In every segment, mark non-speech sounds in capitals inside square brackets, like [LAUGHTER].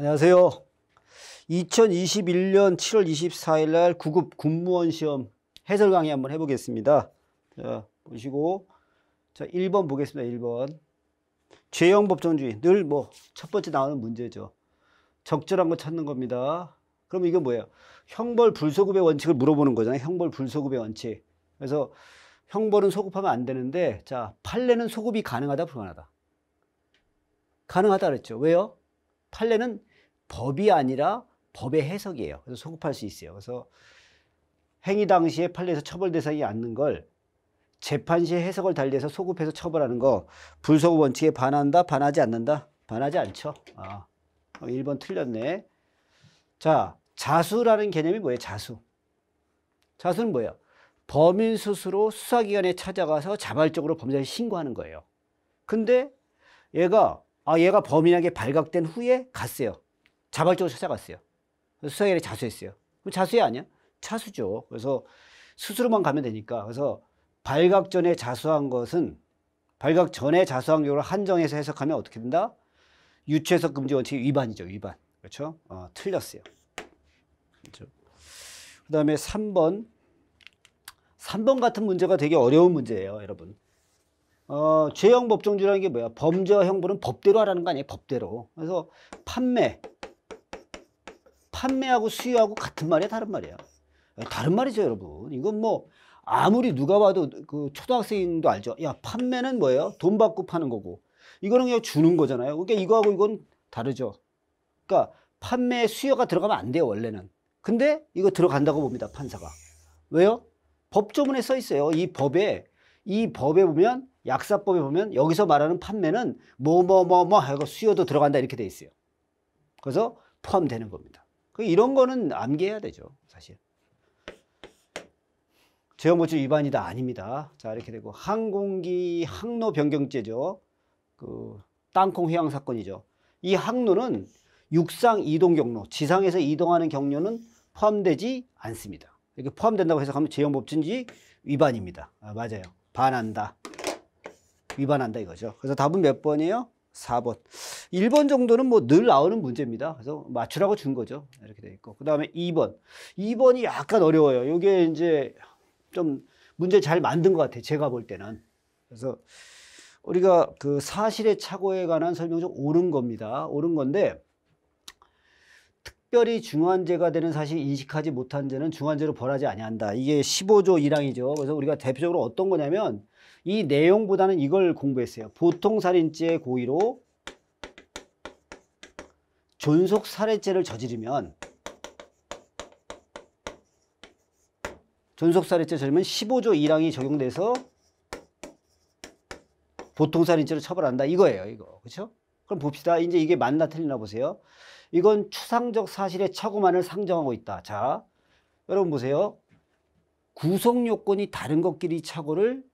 안녕하세요. 2021년 7월 24일 날 9급 군무원 시험 해설 강의 한번 해보겠습니다. 자, 보시고. 자, 1번 보겠습니다. 1번. 죄형 법정주의. 늘 뭐 첫 번째 나오는 문제죠. 적절한 거 찾는 겁니다. 그럼 이게 뭐예요? 형벌 불소급의 원칙을 물어보는 거잖아요. 형벌 불소급의 원칙. 그래서 형벌은 소급하면 안 되는데, 자, 판례는 소급이 가능하다, 불가능하다. 가능하다 그랬죠. 왜요? 판례는 법이 아니라 법의 해석이에요. 그래서 소급할 수 있어요. 그래서 행위 당시에 판례에서 처벌 대상이 않는 걸 재판 시에 해석을 달리해서 소급해서 처벌하는 거 불소급 원칙에 반한다 반하지 않는다 반하지 않죠 아 1번 어, 틀렸네 자 자수라는 개념이 뭐예요 자수 자수는 뭐예요 범인 스스로 수사기관에 찾아가서 자발적으로 범죄를 신고하는 거예요 근데 얘가 아 얘가 범인에게 발각된 후에 갔어요 자발적으로 찾아갔어요. 수사일에 자수했어요. 자수야 아니야? 차수죠. 그래서 수수만 가면 되니까. 그래서 발각 전에 자수한 것은 발각 전에 자수한 경우를 한정해서 해석하면 어떻게 된다? 유추해석 금지 원칙 위반이죠. 위반. 그렇죠? 어, 틀렸어요. 그렇죠? 그 다음에 3번. 3번 같은 문제가 되게 어려운 문제예요. 여러분. 어, 죄형 법정주라는 게 뭐야? 범죄와 형벌은 법대로 하라는 거 아니에요? 법대로. 그래서 판매, 판매하고 수요하고 같은 말이야 다른 말이야 예, 다른 말이죠 여러분 이건 뭐 아무리 누가 봐도 그 초등학생도 알죠 야 판매는 뭐예요 돈 받고 파는 거고 이거는 그냥 주는 거잖아요 그러니까 이거하고 이건 다르죠 그러니까 판매 수요가 들어가면 안 돼요 원래는 근데 이거 들어간다고 봅니다 판사가 왜요 법조문에 써 있어요 이 법에 이 법에 보면 약사법에 보면 여기서 말하는 판매는 뭐 뭐 뭐뭐 뭐 하고 수요도 들어간다 이렇게 돼 있어요 그래서 포함되는 겁니다 그 이런 거는 암기해야 되죠, 사실. 주행보출 위반이다 아닙니다. 자 이렇게 되고 항공기 항로 변경죄죠. 그 땅콩 회항 사건이죠. 이 항로는 육상 이동 경로, 지상에서 이동하는 경로는 포함되지 않습니다. 이렇게 포함된다고 해석하면 제형법진지 위반입니다. 아, 맞아요. 반한다. 위반한다 이거죠. 그래서 답은 몇 번이에요? 4번. 1번 정도는 뭐 늘 나오는 문제입니다. 그래서 맞추라고 준 거죠. 이렇게 돼 있고. 그 다음에 2번. 2번이 약간 어려워요. 이게 이제 좀 문제 잘 만든 것 같아요. 제가 볼 때는. 그래서 우리가 그 사실의 착오에 관한 설명 좀 옳은 겁니다. 옳은 건데, 특별히 중환죄가 되는 사실 인식하지 못한 죄는 중환죄로 벌하지 아니한다. 이게 15조 1항이죠. 그래서 우리가 대표적으로 어떤 거냐면 이 내용보다는 이걸 공부했어요. 보통 살인죄 고의로 존속 살해죄를 저지르면 존속 살해죄 저지르면 15조 1항이 적용돼서 보통 살인죄로 처벌한다 이거예요, 이거. 그렇죠? 그럼 봅시다. 이제 이게 맞나 틀리나 보세요. 이건 추상적 사실의 착오만을 상정하고 있다. 자, 여러분 보세요. 구속 요건이 다른 것끼리 착오를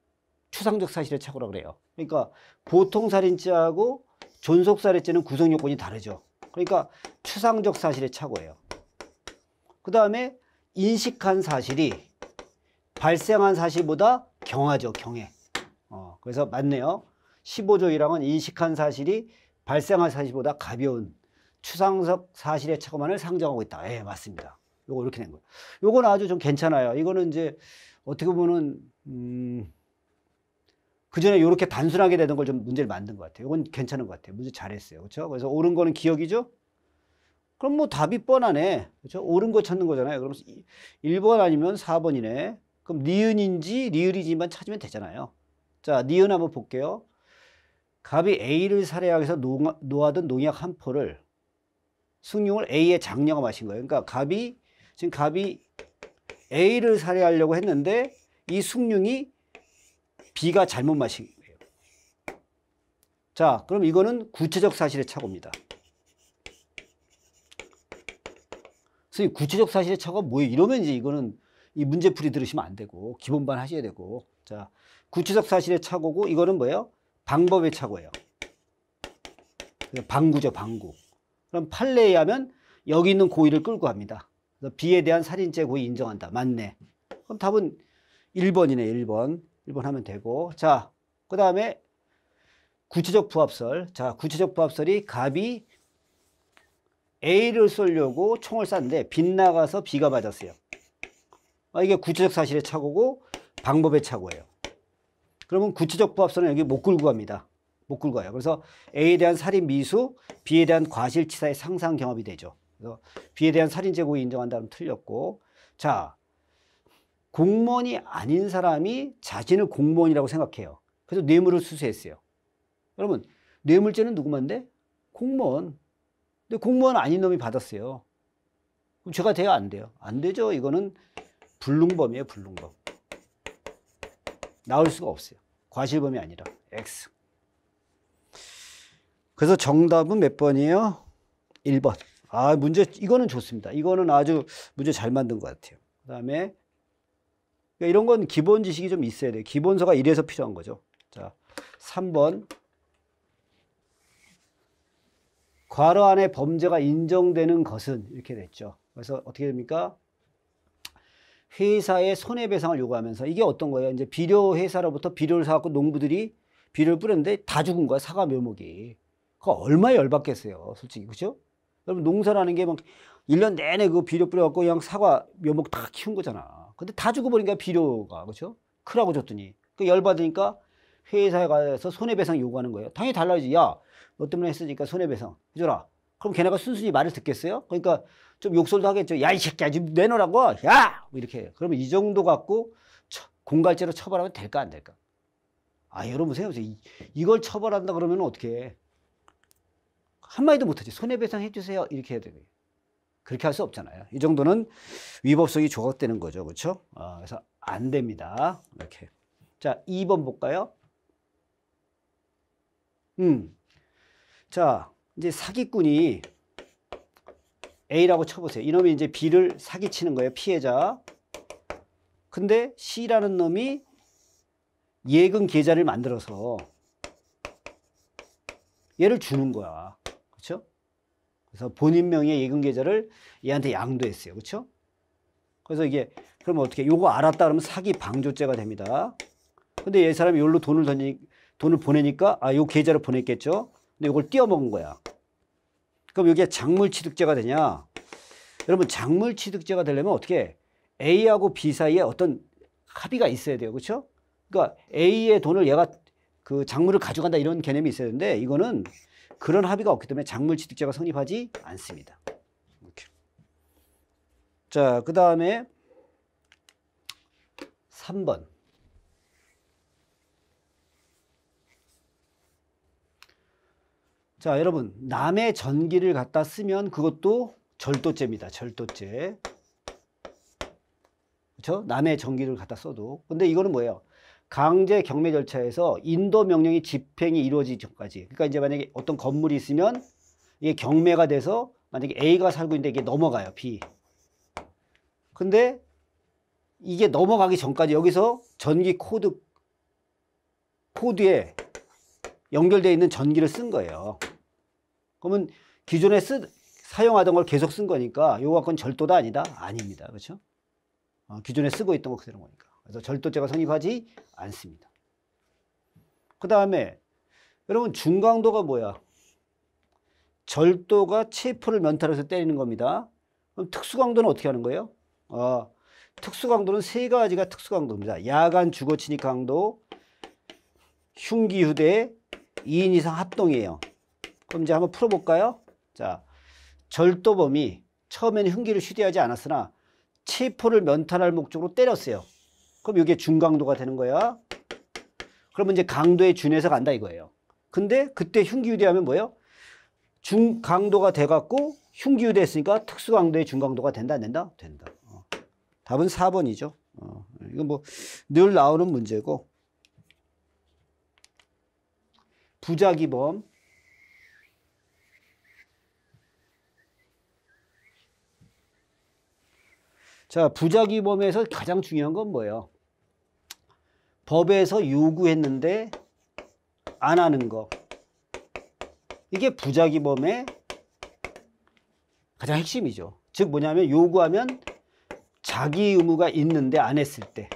추상적 사실의 착오라 그래요. 그러니까 보통 살인죄하고 존속 살인죄는 구성 요건이 다르죠. 그러니까 추상적 사실의 착오예요. 그 다음에 인식한 사실이 발생한 사실보다 경하죠, 경해. 어, 그래서 맞네요. 15조 1항은 인식한 사실이 발생한 사실보다 가벼운 추상적 사실의 착오만을 상정하고 있다. 예, 맞습니다. 요거 이렇게 된 거예요. 요거는 아주 좀 괜찮아요. 이거는 이제 어떻게 보면 음그 전에 이렇게 단순하게 되는 걸 좀 문제를 만든 것 같아요. 이건 괜찮은 것 같아요. 문제 잘했어요. 그렇죠? 그래서 옳은 거는 기억이죠. 그럼 뭐 답이 뻔하네. 그렇죠? 옳은 거 찾는 거잖아요. 그럼 1번 아니면 4번이네. 그럼 니은인지 리을이지만 찾으면 되잖아요. 자, 니은 한번 볼게요. 갑이 A를 살해하기 위해서 놓아둔 농약 한 포를 숭늉을 A의 장녀가 마신 거예요. 그러니까 갑이 지금 갑이 A를 살해하려고 했는데 이 숭늉이 B가 잘못 마신 거예요. 자, 그럼 이거는 구체적 사실의 착오입니다. 선생님, 구체적 사실의 착오 뭐예요? 이러면 이제 이거는 이 문제풀이 들으시면 안 되고, 기본반 하셔야 되고. 자, 구체적 사실의 착오고, 이거는 뭐예요? 방법의 착오예요. 방구죠, 방구. 그럼 판례에 하면 여기 있는 고의를 끌고 갑니다. B에 대한 살인죄 고의 인정한다. 맞네. 그럼 답은 1번이네, 1번. 1번 하면 되고 자, 그 다음에 구체적 부합설 자, 구체적 부합설이 갑이 A를 쏠려고 총을 쐈는데 빗나가서 B가 맞았어요 아, 이게 구체적 사실의 착오고 방법의 착오예요 그러면 구체적 부합설은 여기 못 끌고 갑니다 못 끌고 가요 그래서 A에 대한 살인 미수 B에 대한 과실치사의 상상 경합이 되죠 그래서 B에 대한 살인죄고 인정한다면 틀렸고 자 공무원이 아닌 사람이 자신을 공무원이라고 생각해요. 그래서 뇌물을 수수했어요. 여러분, 뇌물죄는 누구만데? 공무원. 근데 공무원 아닌 놈이 받았어요. 그럼 제가 돼요? 안 돼요? 안 되죠. 이거는 불능범이에요, 불능범. 나올 수가 없어요. 과실범이 아니라 X. 그래서 정답은 몇 번이에요? 1번. 아, 문제, 이거는 좋습니다. 이거는 아주 문제 잘 만든 것 같아요. 그 다음에 그러니까 이런 건 기본 지식이 좀 있어야 돼. 요 기본서가 이래서 필요한 거죠. 자, 3번. 과로 안에 범죄가 인정되는 것은 이렇게 됐죠. 그래서 어떻게 됩니까? 회사의 손해배상을 요구하면서 이게 어떤 거예요? 이제 비료 회사로부터 비료를 사갖고 농부들이 비료를 뿌렸는데 다 죽은 거야 사과 묘목이. 그거 얼마 열받겠어요, 솔직히 그죠? 여러분 농사라는 게 막 1년 내내 그 비료 뿌려갖고 그냥 사과 묘목 다 키운 거잖아. 근데 다 죽어버리니까 비료가 그렇죠? 크라고 줬더니 그 열받으니까 회사에 가서 손해배상 요구하는 거예요. 당연히 달라야지. 야, 너 때문에 했으니까 손해배상 해줘라. 그럼 걔네가 순순히 말을 듣겠어요? 그러니까 좀 욕설도 하겠죠. 야, 이 새끼야, 좀 내놓으라고. 야! 뭐 이렇게. 그러면 이 정도 갖고 공갈죄로 처벌하면 될까, 안 될까? 아, 여러분 생각해보세요. 이, 걸 처벌한다 그러면 어떻게 해? 한마디도 못하지. 손해배상 해주세요. 이렇게 해야 되는 거예요. 그렇게 할 수 없잖아요. 이 정도는 위법성이 조각되는 거죠. 그렇죠? 어, 그래서 안 됩니다. 이렇게. 자, 2번 볼까요? 음. 자, 이제 사기꾼이 A라고 쳐보세요. 이놈이 이제 B를 사기치는 거예요. 피해자. 근데 C라는 놈이 예금 계좌를 만들어서 얘를 주는 거야. 그래서 본인 명의의 예금 계좌를 얘한테 양도했어요. 그렇죠? 그래서 이게 그럼 어떻게 요거 알았다 그러면 사기 방조죄가 됩니다. 근데 얘 사람이 여기로 돈을 던지 돈을 보내니까 아요 계좌를 보냈겠죠. 근데 요걸 띄어먹은 거야. 그럼 이게 작물취득죄가 되냐? 여러분 작물취득죄가 되려면 어떻게 A하고 B 사이에 어떤 합의가 있어야 돼요. 그렇죠? 그러니까 A의 돈을 얘가 그 작물을 가져간다 이런 개념이 있어야 되는데 이거는 그런 합의가 없기 때문에 작물취득자가 성립하지 않습니다. 이렇게. 자, 그 다음에 3번. 자, 여러분, 남의 전기를 갖다 쓰면 그것도 절도죄입니다. 절도죄. 그렇죠? 남의 전기를 갖다 써도. 근데 이거는 뭐예요? 강제 경매 절차에서 인도 명령이 집행이 이루어지기 전까지 그러니까 이제 만약에 어떤 건물이 있으면 이게 경매가 돼서 만약에 A가 살고 있는데 이게 넘어가요 B 근데 이게 넘어가기 전까지 여기서 전기 코드 코드에 연결되어 있는 전기를 쓴 거예요 그러면 기존에 쓰, 사용하던 걸 계속 쓴 거니까 요거 건 절도다 아니다? 아닙니다 그렇죠? 어, 기존에 쓰고 있던 거 그대로 거니까 그래서 절도죄가 성립하지 않습니다. 그 다음에 여러분 중강도가 뭐야? 절도가 체포를 면탈해서 때리는 겁니다. 그럼 특수강도는 어떻게 하는 거예요? 아, 특수강도는 세 가지가 특수강도입니다. 야간 주거침입 강도, 흉기 휴대, 2인 이상 합동이에요. 그럼 이제 한번 풀어볼까요? 자, 절도범이 처음에는 흉기를 휴대하지 않았으나 체포를 면탈할 목적으로 때렸어요. 그럼 이게 중강도가 되는 거야. 그러면 이제 강도에 준해서 간다 이거예요. 근데 그때 흉기유대하면 뭐예요? 중강도가 돼갖고 흉기유대 했으니까 특수강도의 중강도가 된다 안 된다? 된다. 어. 답은 4번이죠. 어. 이거 뭐 늘 나오는 문제고 부작위범 자 부작위범에서 가장 중요한 건 뭐예요? 법에서 요구했는데 안 하는 거. 이게 부작위범의 가장 핵심이죠. 즉 뭐냐면 요구하면 자기 의무가 있는데 안 했을 때.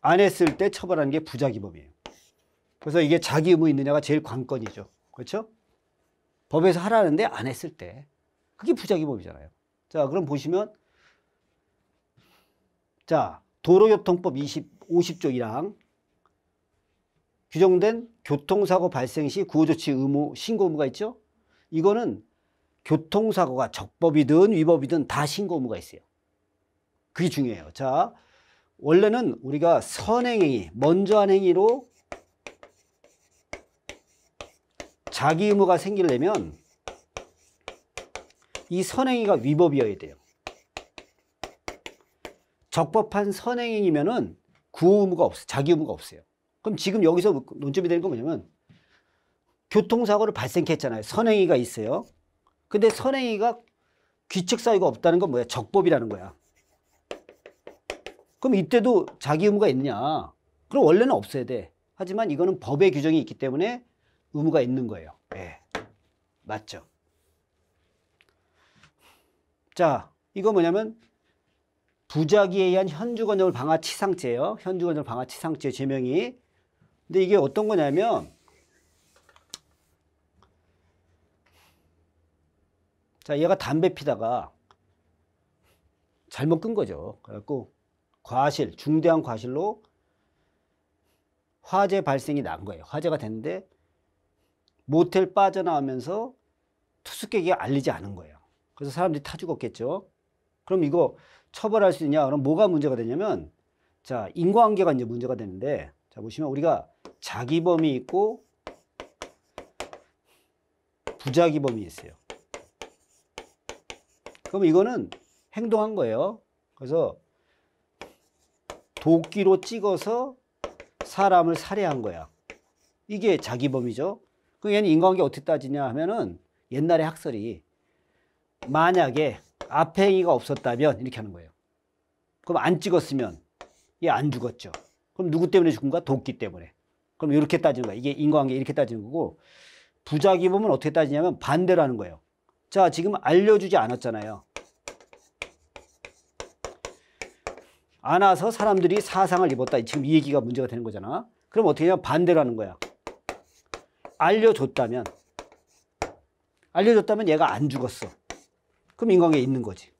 안 했을 때 처벌하는 게 부작위범이에요. 그래서 이게 자기 의무 있느냐가 제일 관건이죠. 그렇죠? 법에서 하라는데 안 했을 때. 그게 부작위범이잖아요. 자, 그럼 보시면 자, 도로교통법 20, 50조이랑 규정된 교통사고 발생 시 구호조치 의무, 신고 의무가 있죠. 이거는 교통사고가 적법이든 위법이든 다 신고 의무가 있어요. 그게 중요해요. 자, 원래는 우리가 선행행위, 먼저 한 행위로 자기 의무가 생기려면 이 선행위가 위법이어야 돼요. 적법한 선행위면은 구호 의무가 없어요. 자기 의무가 없어요. 그럼 지금 여기서 논점이 되는 건 뭐냐면 교통사고를 발생 했잖아요. 선행위가 있어요. 근데 선행위가 귀책 사유가 없다는 건 뭐야? 적법이라는 거야. 그럼 이때도 자기 의무가 있느냐? 그럼 원래는 없어야 돼. 하지만 이거는 법의 규정이 있기 때문에 의무가 있는 거예요. 네. 맞죠? 자, 이거 뭐냐면 부작위에 의한 현주건조물 방아 치상죄예요. 현주건조물 방아 치상죄 제명이. 근데 이게 어떤 거냐면 자, 얘가 담배 피다가 잘못 끈 거죠. 그래갖고 과실, 중대한 과실로 화재 발생이 난 거예요. 화재가 됐는데 모텔 빠져나오면서 투숙객이 알리지 않은 거예요. 그래서 사람들이 타 죽었겠죠. 그럼 이거 처벌할 수 있냐? 그럼 뭐가 문제가 되냐면 자, 인과관계가 이제 문제가 되는데 자, 보시면 우리가 자기범위 있고 부자기범위 있어요. 그럼 이거는 행동한 거예요. 그래서 도끼로 찍어서 사람을 살해한 거야. 이게 자기범위죠. 그럼 얘는 인과관계 어떻게 따지냐 하면은 옛날의 학설이 만약에 앞행위가 에 없었다면 이렇게 하는 거예요. 그럼 안 찍었으면 얘 안 죽었죠. 그럼 누구 때문에 죽은 거야? 돕기 때문에. 그럼 이렇게 따지는 거야. 이게 인과관계 이렇게 따지는 거고 부작위범은 어떻게 따지냐면 반대로 는 거예요. 자 지금 알려주지 않았잖아요. 안 와서 사람들이 사상을 입었다. 지금 이 얘기가 문제가 되는 거잖아. 그럼 어떻게 하냐 반대로 는 거야. 알려줬다면 알려줬다면 얘가 안 죽었어. 그럼 인광에 있는 거지.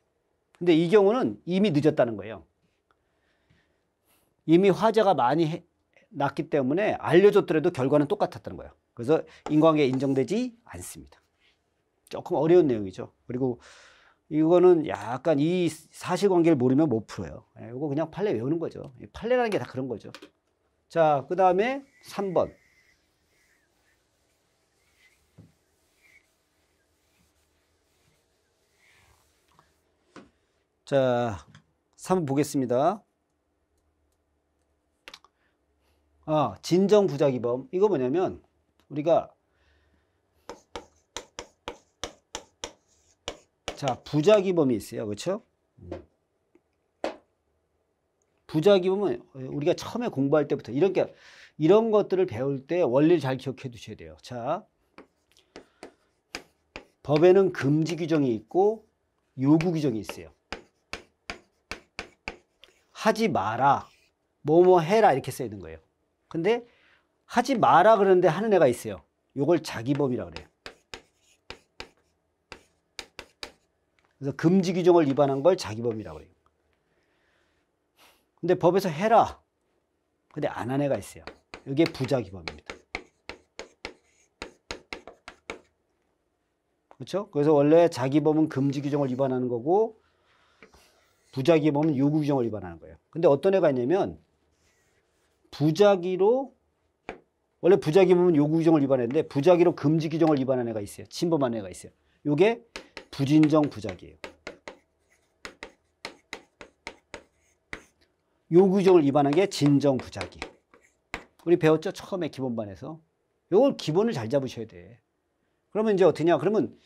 근데 이 경우는 이미 늦었다는 거예요. 이미 화제가 많이 해, 났기 때문에 알려줬더라도 결과는 똑같았다는 거예요. 그래서 인관계 인정되지 않습니다. 조금 어려운 내용이죠. 그리고 이거는 약간 이 사실관계를 모르면 못 풀어요. 예, 이거 그냥 판례 외우는 거죠. 판례라는 게 다 그런 거죠. 자, 그 다음에 3번. 자, 3번 보겠습니다. 아, 진정 부작위범. 이거 뭐냐면 우리가 자, 부작위범이 있어요. 그렇죠? 부작위범은 우리가 처음에 공부할 때부터 이렇게 이런 것들을 배울 때 원리를 잘 기억해 두셔야 돼요. 자, 법에는 금지 규정이 있고 요구 규정이 있어요. 하지 마라. 뭐 뭐 해라 이렇게 써야되는 거예요. 근데 하지 마라 그러는데 하는 애가 있어요. 요걸 자기범이라 그래요. 그래서 금지 규정을 위반한 걸 자기범이라고 해요. 근데 법에서 해라. 근데 안한 애가 있어요. 이게 부작위범입니다. 그렇죠? 그래서 원래 자기범은 금지 규정을 위반하는 거고 부작위에 보면 요구 규정을 위반하는 거예요. 근데 어떤 애가 있냐면 부작위로 원래 부작위 보면 요구 규정을 위반했는데 부작위로 금지 규정을 위반한 애가 있어요. 침범한 애가 있어요. 요게 부진정 부작위예요. 요구 규정을 위반한 게 진정 부작위. 우리 배웠죠? 처음에 기본반에서. 요걸 기본을 잘 잡으셔야 돼. 그러면 이제 어떠냐? 그러면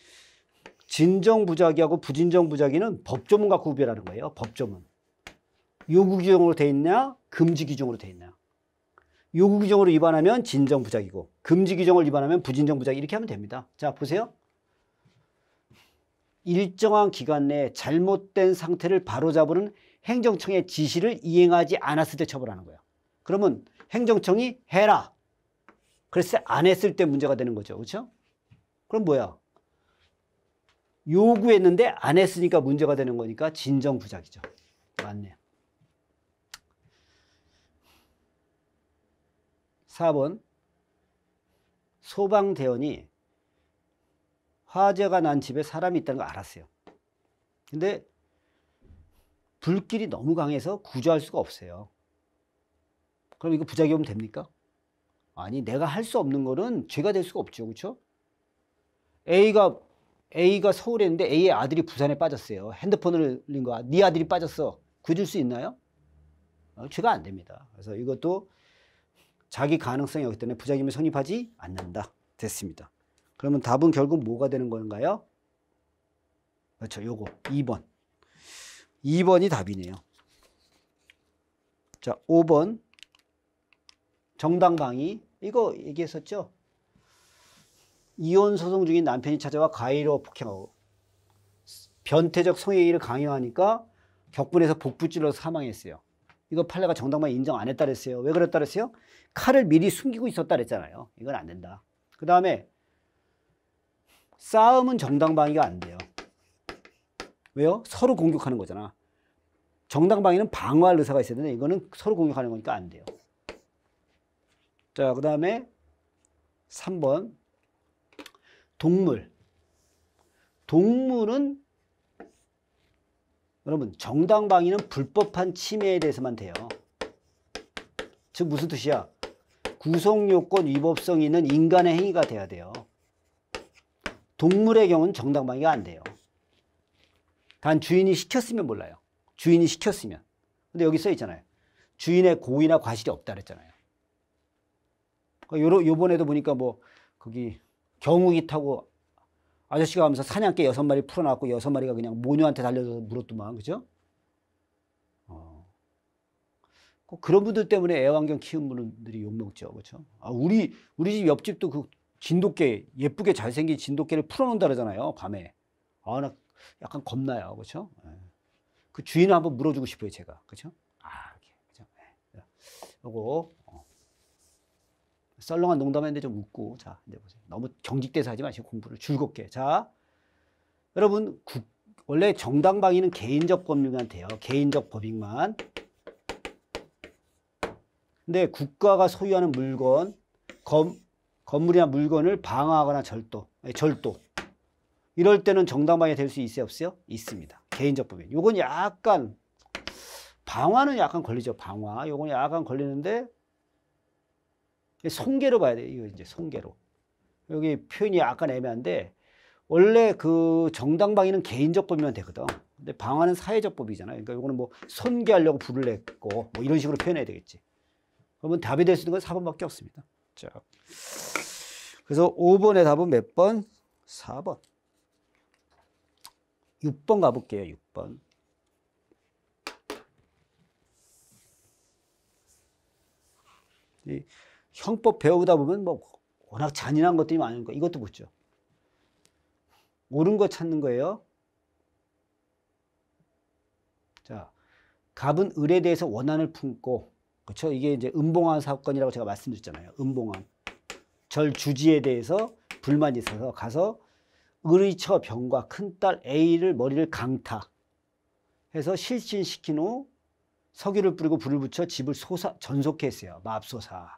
진정 부작위하고 부진정 부작위는 법조문 과 구별하는 거예요. 법조문. 요구 규정으로 돼 있냐, 금지 규정으로 돼 있냐. 요구 규정으로 위반하면 진정 부작위고 금지 규정을 위반하면 부진정 부작 위 이렇게 하면 됩니다. 자, 보세요. 일정한 기간 내에 잘못된 상태를 바로잡으는 행정청의 지시를 이행하지 않았을 때 처벌하는 거예요. 그러면 행정청이 해라. 그랬을 때안 했을 때 문제가 되는 거죠. 그렇죠? 그럼 뭐야? 요구했는데 안 했으니까 문제가 되는 거니까 진정 부작이죠. 맞네요. 4번 소방대원이 화재가 난 집에 사람이 있다는 걸 알았어요. 근데 불길이 너무 강해서 구조할 수가 없어요. 그럼 이거 부작용 됩니까? 아니 내가 할 수 없는 거는 죄가 될 수가 없죠. 그렇죠? A가 A가 서울에 있는데 A의 아들이 부산에 빠졌어요. 핸드폰을 흘린 거야. 네 아들이 빠졌어. 굳일 수 있나요? 어, 죄가 안 됩니다. 그래서 이것도 자기 가능성이 없기 때문에 부작용이 성립하지 않는다. 됐습니다. 그러면 답은 결국 뭐가 되는 건가요? 그렇죠. 요거 2번. 2번이 답이네요. 자, 5번. 정당 방위. 이거 얘기했었죠? 이혼 소송 중인 남편이 찾아와 가위로 폭행하고 변태적 성행위를 강요하니까 격분해서 복부 찔러서 사망했어요. 이거 판례가 정당만 인정 안 했다 그랬어요. 왜 그랬다 그랬어요? 칼을 미리 숨기고 있었다 그랬잖아요. 이건 안 된다. 그 다음에 싸움은 정당방위가 안 돼요. 왜요? 서로 공격하는 거잖아. 정당방위는 방어할 의사가 있어야 되는데 이거는 서로 공격하는 거니까 안 돼요. 자, 그 다음에 3번 동물. 동물은 여러분 정당방위는 불법한 침해에 대해서만 돼요. 즉 무슨 뜻이야? 구속요건 위법성 있는 인간의 행위가 돼야 돼요. 동물의 경우는 정당방위가 안 돼요. 단 주인이 시켰으면 몰라요. 주인이 시켰으면. 근데 여기 써 있잖아요. 주인의 고의나 과실이 없다 그랬잖아요. 그러니까 요번에도 보니까 뭐 거기 경우기 타고 아저씨가 가면서 사냥개 여섯 마리 풀어놨고 여섯 마리가 그냥 모녀한테 달려서 물었더만 그죠? 어. 그런 분들 때문에 애완견 키운 분들이 욕먹죠, 그렇죠? 아, 우리 우리 집 옆집도 그 진돗개 예쁘게 잘생긴 진돗개를 풀어놓는다 그러잖아요, 밤에. 아, 나 약간 겁나요, 그렇죠? 예. 그 주인을 한번 물어주고 싶어요, 제가, 그렇죠? 아, 그렇죠? 예. 요거 썰렁한 농담했는데 좀 웃고 자 이제 보세요. 너무 경직돼서 하지 마시고 공부를 즐겁게 자 여러분 국, 원래 정당 방위는 개인적 법률한테요 개인적 법익만 근데 국가가 소유하는 물건 검, 건물이나 물건을 방어하거나 절도 절도 이럴 때는 정당 방위 될 수 있어요 없어요? 있습니다. 개인적 법익 요건 약간 방화는 약간 걸리죠. 방화. 요건 약간 걸리는데 성계로 봐야 돼요. 이거 이제 성계로. 여기 표현이 약간 애매한데 원래 그 정당 방위는 개인적 법이면 되거든. 근데 방화는 사회적 법이잖아요. 그러니까 이거는 뭐 손괴하려고 불을 냈고 뭐 이런 식으로 표현해야 되겠지. 그러면 답이 될 수 있는 건 4번밖에 없습니다. 자. 그래서 5번의 답은 몇 번? 4번. 6번 가볼게요. 6번. 이 형법 배우다 보면 뭐 워낙 잔인한 것들이 많으니까 이것도 보죠. 옳은 거 찾는 거예요. 자, 갑은 을에 대해서 원한을 품고 그렇죠? 이게 이제 음봉한 사건이라고 제가 말씀드렸잖아요. 음봉한 절 주지에 대해서 불만이 있어서 가서 의처 병과 큰딸 A를 머리를 강타 해서 실신시킨 후 석유를 뿌리고 불을 붙여 집을 소사 전속했어요. 맙소사.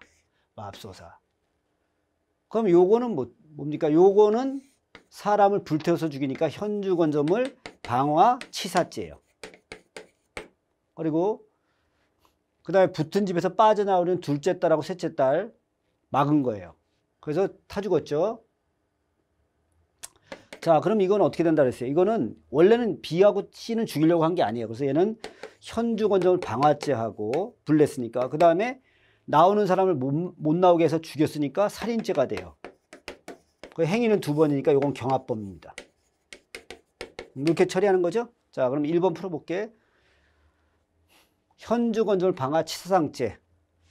맙소사. 그럼 요거는 뭐, 뭡니까? 요거는 사람을 불태워서 죽이니까 현주건점을 방화 치사죄예요. 그리고 그 다음에 붙은 집에서 빠져나오는 둘째 딸하고 셋째 딸 막은 거예요. 그래서 타 죽었죠. 자, 그럼 이건 어떻게 된다 그랬어요? 이거는 원래는 B하고 C는 죽이려고 한 게 아니에요. 그래서 얘는 현주건점을 방화죄하고 불냈으니까 그 다음에 나오는 사람을 못, 못 나오게 해서 죽였으니까 살인죄가 돼요. 그 행위는 두 번이니까 이건 경합범입니다. 음, 이렇게 처리하는 거죠. 자, 그럼 1번 풀어볼게. 현주건설 방화 치사상죄.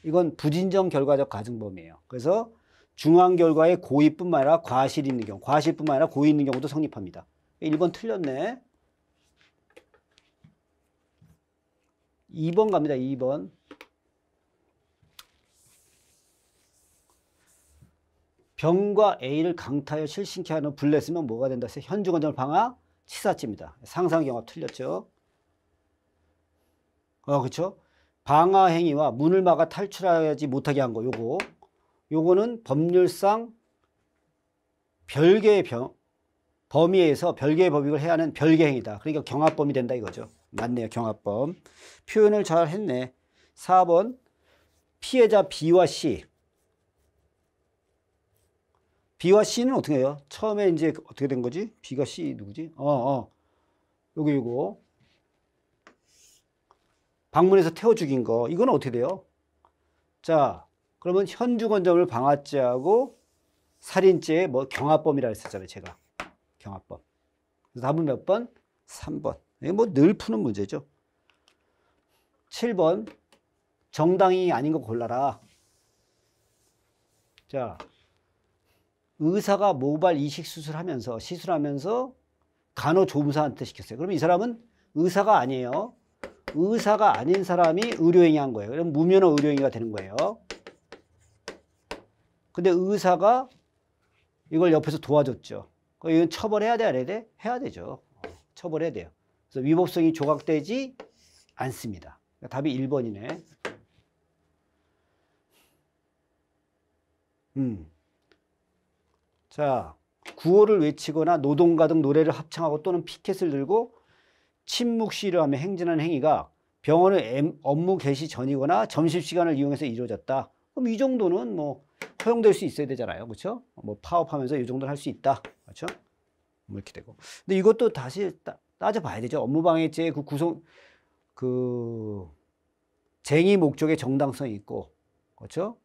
이건 부진정 결과적 가중범이에요. 그래서 중앙 결과의 고의뿐만 아니라 과실이 있는 경우, 과실뿐만 아니라 고의 있는 경우도 성립합니다. 1번 틀렸네. 2번 갑니다. 2번. 병과 A를 강타하여 실신케 하는 불레으면 뭐가 된다 했어요? 현주건절 방아 치사치입니다. 상상 경합 틀렸죠. 어, 그쵸 방아 행위와 문을 막아 탈출하지 못하게 한 거 요거. 요거는 법률상 별개의 병, 범위에서 별개의 법익을 해야 하는 별개 행위다. 그러니까 경합범이 된다 이거죠. 맞네요. 경합범. 표현을 잘 했네. 4번 피해자 B와 C B와 C는 어떻게 해요? 처음에 이제 어떻게 된 거지? B가 C 누구지? 어, 어. 요거 요거. 방문해서 태워 죽인 거. 이건 어떻게 돼요? 자, 그러면 현주건점을 방아죄하고 살인죄 뭐 경합범이라 했었잖아요, 제가. 경합범. 그래서 답은 몇 번? 3번. 이게 뭐 늘 푸는 문제죠. 7번. 정당이 아닌 거 골라라. 자, 의사가 모발 이식 수술하면서 시술하면서 간호조무사한테 시켰어요. 그럼 이 사람은 의사가 아니에요. 의사가 아닌 사람이 의료행위한 거예요. 그럼 무면허 의료행위가 되는 거예요. 근데 의사가 이걸 옆에서 도와줬죠. 그 이건 처벌해야 돼, 안 해야 돼? 해야 되죠. 처벌해야 돼요. 그래서 위법성이 조각되지 않습니다. 그러니까 답이 1번이네. 음. 자, 구호를 외치거나 노동가 등 노래를 합창하고 또는 피켓을 들고 침묵 시위를 하며 행진하는 행위가 병원의 업무 개시 전이거나 점심시간을 이용해서 이루어졌다. 그럼 이 정도는 뭐 허용될 수 있어야 되잖아요. 그렇죠? 뭐 파업하면서 이 정도는 할 수 있다. 그렇죠? 이렇게 되고. 근데 이것도 다시 따, 져봐야 되죠. 업무방해죄의 그 구성 그 쟁의 목적의 정당성이 있고. 그렇죠?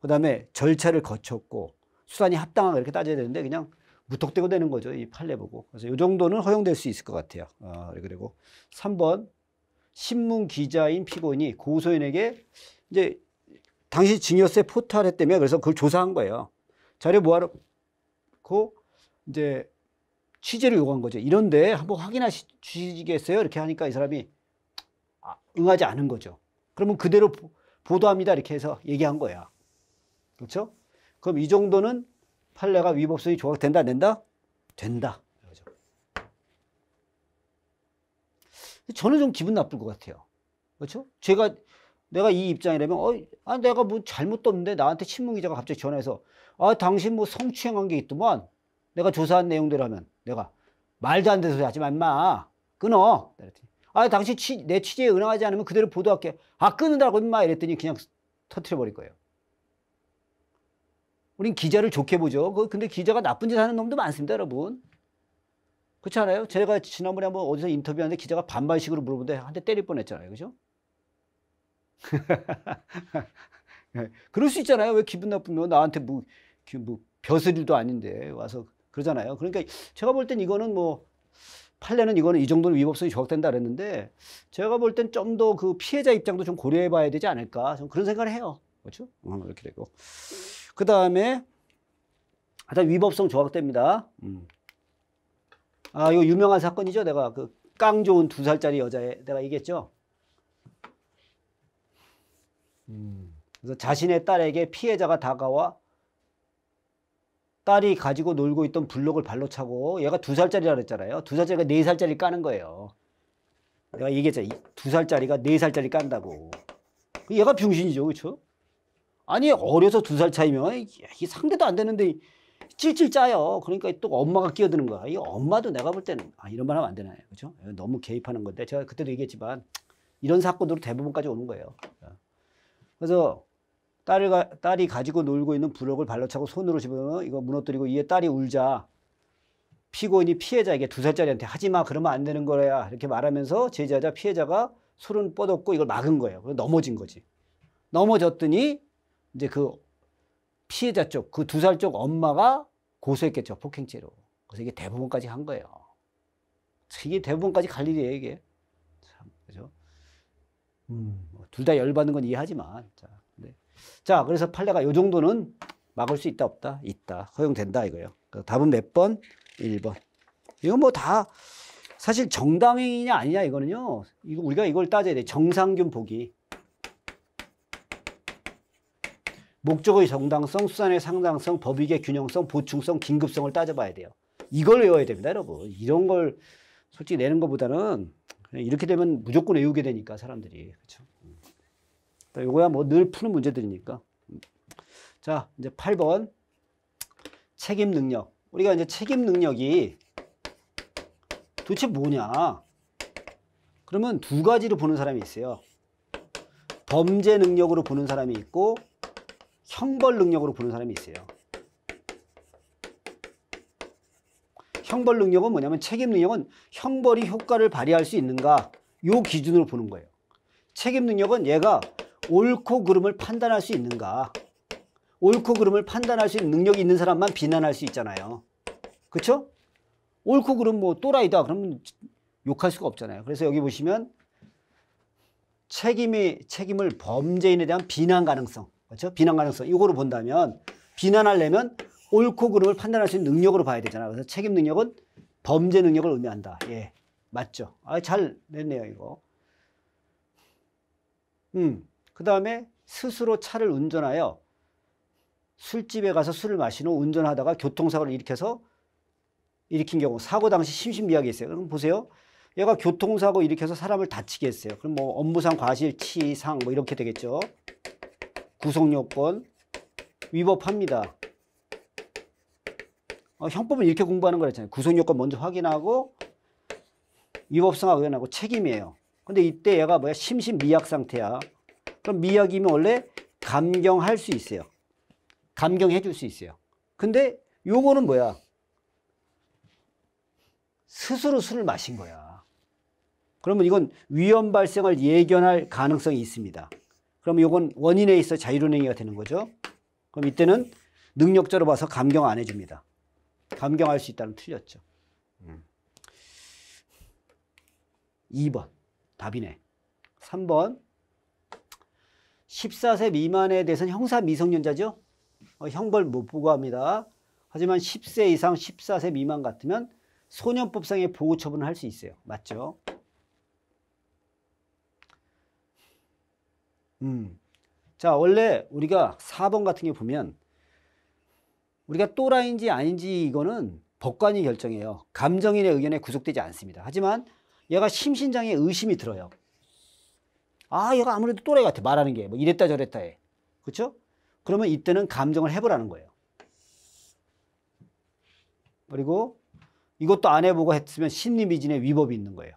그다음에 절차를 거쳤고 수단이 합당하가 이렇게 따져야 되는데 그냥 무턱대고 되는 거죠. 이 판례 보고. 그래서 이 정도는 허용될 수 있을 것 같아요. 아, 그리고 3번 신문 기자인 피고인이 고소인에게 이제 당시 증여세 포탈했다며 그래서 그걸 조사한 거예요. 자료 모아놓고 이제 취재를 요구한 거죠. 이런데 한번 확인하시 시겠어요 이렇게 하니까 이 사람이 아, 응하지 않은 거죠. 그러면 그대로 보도합니다. 이렇게 해서 얘기한 거야. 그렇죠? 그럼 이 정도는 판례가 위법성이 조각된다, 안 된다? 된다. 저는 좀 기분 나쁠 것 같아요. 그렇죠? 제가 내가 이 입장이라면 어, 아 내가 뭐 잘못도 없는데 나한테 신문 기자가 갑자기 전화해서 아 당신 뭐 성추행한 게 있더만 내가 조사한 내용대로라면 내가 말도 안 되는 하지 마 임마 끊어. 이랬더니 아 당신 취, 내 취재에 응하지 않으면 그대로 보도할게. 아 끊으라고 임마 이랬더니 그냥 터트려 버릴 거예요. 우린 기자를 좋게 보죠. 그, 근데 기자가 나쁜 짓 하는 놈도 많습니다, 여러분. 그렇지 않아요? 제가 지난번에 한번 어디서 인터뷰하는데 기자가 반반식으로 물어보는데 한 대 때릴 뻔 했잖아요. 그죠? [LAUGHS] 네. 그럴 수 있잖아요. 왜 기분 나쁘면 나한테 뭐, 그 뭐 벼슬이도 아닌데 와서 그러잖아요. 그러니까 제가 볼 땐 이거는 뭐 판례는 이거는 이 정도는 위법성이 조각된다 그랬는데 제가 볼 땐 좀 더 그 피해자 입장도 좀 고려해 봐야 되지 않을까. 좀 그런 생각을 해요. 그렇죠? 음, 이렇게 되고. 그 다음에 하여 위법성 조각됩니다 음. 아, 이거 유명한 사건이죠. 내가 그 깡 좋은 두 살짜리 여자에 내가 얘기했죠. 음. 그래서 자신의 딸에게 피해자가 다가와 딸이 가지고 놀고 있던 블록을 발로 차고 얘가 두 살짜리라 그랬잖아요. 두 살짜리가 네 살짜리 까는 거예요. 내가 얘기했잖아. 두 살짜리가 네 살짜리 깐다고. 얘가 병신이죠. 그렇죠? 아니 어려서 두 살 차이면 이 상대도 안 되는데 찔찔 짜요. 그러니까 또 엄마가 끼어드는 거야. 이 엄마도 내가 볼 때는 아 이런 말 하면 안 되나요? 그죠? 예, 너무 개입하는 건데 제가 그때도 얘기했지만 이런 사건으로 대부분까지 오는 거예요. 예. 그래서 딸을 가, 딸이 가지고 놀고 있는 부럭을 발로 차고 손으로 집어넣어 이거 무너뜨리고 이에 딸이 울자 피고인이 피해자에게 두 살짜리한테 하지 마 그러면 안 되는 거야 래 이렇게 말하면서 제자자 피해자가 소른 뻗었고 이걸 막은 거예요. 넘어진 거지. 넘어졌더니 이제 그 피해자 쪽, 그 두 살 쪽 엄마가 고소했겠죠. 폭행죄로. 그래서 이게 대부분까지 한 거예요. 이게 대부분까지 갈 일이에요, 이게. 참, 그죠? 음, 뭐 둘다 열받는 건 이해하지만. 자, 네. 자, 그래서 판례가 요 정도는 막을 수 있다, 없다? 있다. 허용된다, 이거예요. 그 답은 몇 번? 1번. 이거 뭐 다, 사실 정당행위냐 아니냐 이거는요. 이거 우리가 이걸 따져야 돼. 정상균 보기. 목적의 정당성, 수단의 상당성, 법익의 균형성, 보충성, 긴급성을 따져봐야 돼요. 이걸 외워야 됩니다, 여러분. 이런 걸 솔직히 내는 것보다는 이렇게 되면 무조건 외우게 되니까 사람들이 그렇죠. 요거야 뭐 늘 푸는 문제들이니까. 음. 자, 이제 8번 책임 능력. 우리가 이제 책임 능력이 도대체 뭐냐? 그러면 두 가지로 보는 사람이 있어요. 범죄 능력으로 보는 사람이 있고 형벌 능력으로 보는 사람이 있어요. 형벌 능력은 뭐냐면 책임 능력은 형벌이 효과를 발휘할 수 있는가 요 기준으로 보는 거예요. 책임 능력은 얘가 옳고 그름을 판단할 수 있는가 옳고 그름을 판단할 수 있는 능력이 있는 사람만 비난할 수 있잖아요. 그렇죠? 옳고 그름 뭐 또라이다 그러면 욕할 수가 없잖아요. 그래서 여기 보시면 책임이 책임을 범죄인에 대한 비난 가능성 그렇죠? 비난 가능성. 이거로 본다면 비난하려면 옳고 그름을 판단할 수 있는 능력으로 봐야 되잖아. 그래서 책임 능력은 범죄 능력을 의미한다. 예. 맞죠? 아, 잘 냈네요, 이거. 음. 그다음에 스스로 차를 운전하여 술집에 가서 술을 마신 후 운전하다가 교통사고를 일으켜서 일으킨 경우 사고 당시 심신미약이 있어요. 그럼 보세요. 얘가 교통사고 일으켜서 사람을 다치게 했어요. 그럼 뭐 업무상 과실, 치상 뭐 이렇게 되겠죠. 구속요건 위법합니다. 어, 형법은 이렇게 공부하는 거랬잖아요. 구속요건 먼저 확인하고 위법성하 의견하고 책임이에요. 근데 이때 얘가 뭐야? 심신미약 상태야. 그럼 미약이면 원래 감경할 수 있어요. 감경해 줄수 있어요. 근데 요거는 뭐야? 스스로 술을 마신 거야. 그러면 이건 위험 발생을 예견할 가능성이 있습니다. 그럼 이건 원인에 있어 자유로운행위가 되는 거죠. 그럼 이때는 능력자로 봐서 감경 안 해줍니다. 감경할 수 있다는 틀렸죠. 2번 음. 답이네. 3번 14세 미만에 대해서는 형사 미성년자죠. 어, 형벌 못 부과합니다. 하지만 10세 이상 14세 미만 같으면 소년법상의 보호 처분을 할 수 있어요. 맞죠? 음. 자, 원래 우리가 4번 같은 게 보면 우리가 또라이인지 아닌지 이거는 법관이 결정해요. 감정인의 의견에 구속되지 않습니다. 하지만 얘가 심신장애 의심이 들어요. 아, 얘가 아무래도 또라이 같아. 말하는 게. 뭐 이랬다 저랬다 해. 그렇죠? 그러면 이때는 감정을 해보라는 거예요. 그리고 이것도 안 해보고 했으면 심리미진의 위법이 있는 거예요.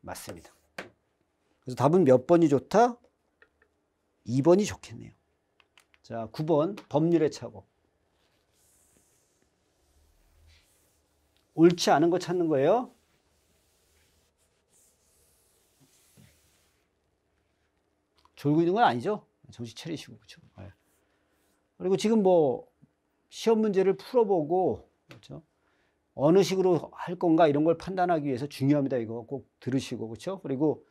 맞습니다. 그래서 답은 몇 번이 좋다? 2번이 좋겠네요. 자, 9번 법률의 착오. 옳지 않은 거 찾는 거예요. 졸고 있는 건 아니죠. 정신 차리시고 그렇죠. 그리고 지금 뭐 시험 문제를 풀어보고 그렇죠. 어느 식으로 할 건가 이런 걸 판단하기 위해서 중요합니다. 이거 꼭 들으시고 그렇죠. 그리고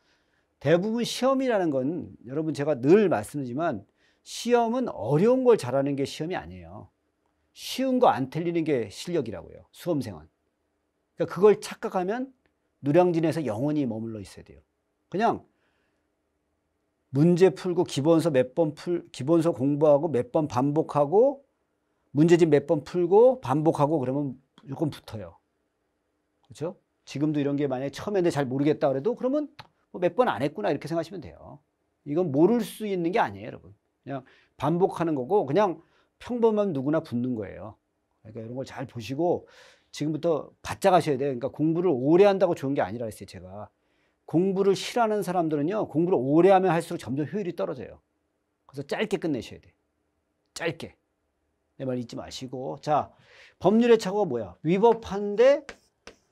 대부분 시험이라는 건 여러분 제가 늘 말씀드리지만 시험은 어려운 걸 잘하는 게 시험이 아니에요. 쉬운 거 안 틀리는 게 실력이라고요. 수험생은. 그러니까 그걸 착각하면 누량진에서 영원히 머물러 있어야 돼요. 그냥 문제 풀고 기본서 몇 번 풀, 기본서 공부하고 몇 번 반복하고 문제집 몇 번 풀고 반복하고 그러면 무조건 붙어요. 그렇죠? 지금도 이런 게 만약에 처음에 잘 모르겠다 그래도 그러면 뭐몇번안 했구나 이렇게 생각하시면 돼요. 이건 모를 수 있는 게 아니에요, 여러분. 그냥 반복하는 거고 그냥 평범한 누구나 붙는 거예요. 그러니까 이런 걸 잘 보시고 지금부터 바짝 하셔야 돼요. 그러니까 공부를 오래 한다고 좋은 게 아니라 했어요, 제가. 공부를 싫어하는 사람들은요, 공부를 오래 하면 할수록 점점 효율이 떨어져요. 그래서 짧게 끝내셔야 돼요. 짧게. 내 말 잊지 마시고. 자, 법률의 착오가 뭐야? 위법한데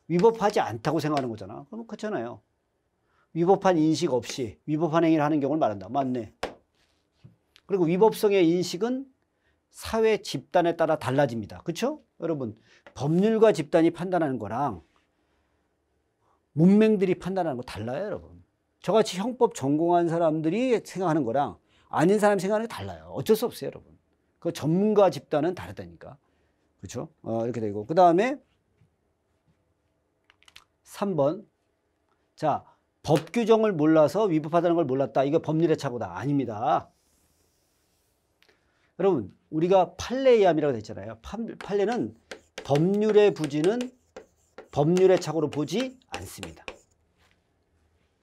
위법하지 않다고 생각하는 거잖아. 그럼 그렇잖아요. 위법한 인식 없이 위법한 행위를 하는 경우를 말한다. 맞네. 그리고 위법성의 인식은 사회 집단에 따라 달라집니다. 그렇죠? 여러분 법률과 집단이 판단하는 거랑 문맹들이 판단하는 거 달라요 여러분. 저같이 형법 전공한 사람들이 생각하는 거랑 아닌 사람 생각하는 게 달라요. 어쩔 수 없어요 여러분. 그 전문가 집단은 다르다니까. 그렇죠? 어, 이렇게 되고 그 다음에 3번 자법 규정을 몰라서 위법하다는 걸 몰랐다. 이거 법률의 착오다. 아닙니다. 여러분 우리가 판례의함이라고 했잖아요. 판례는 법률의 부지는 법률의 착오로 보지 않습니다.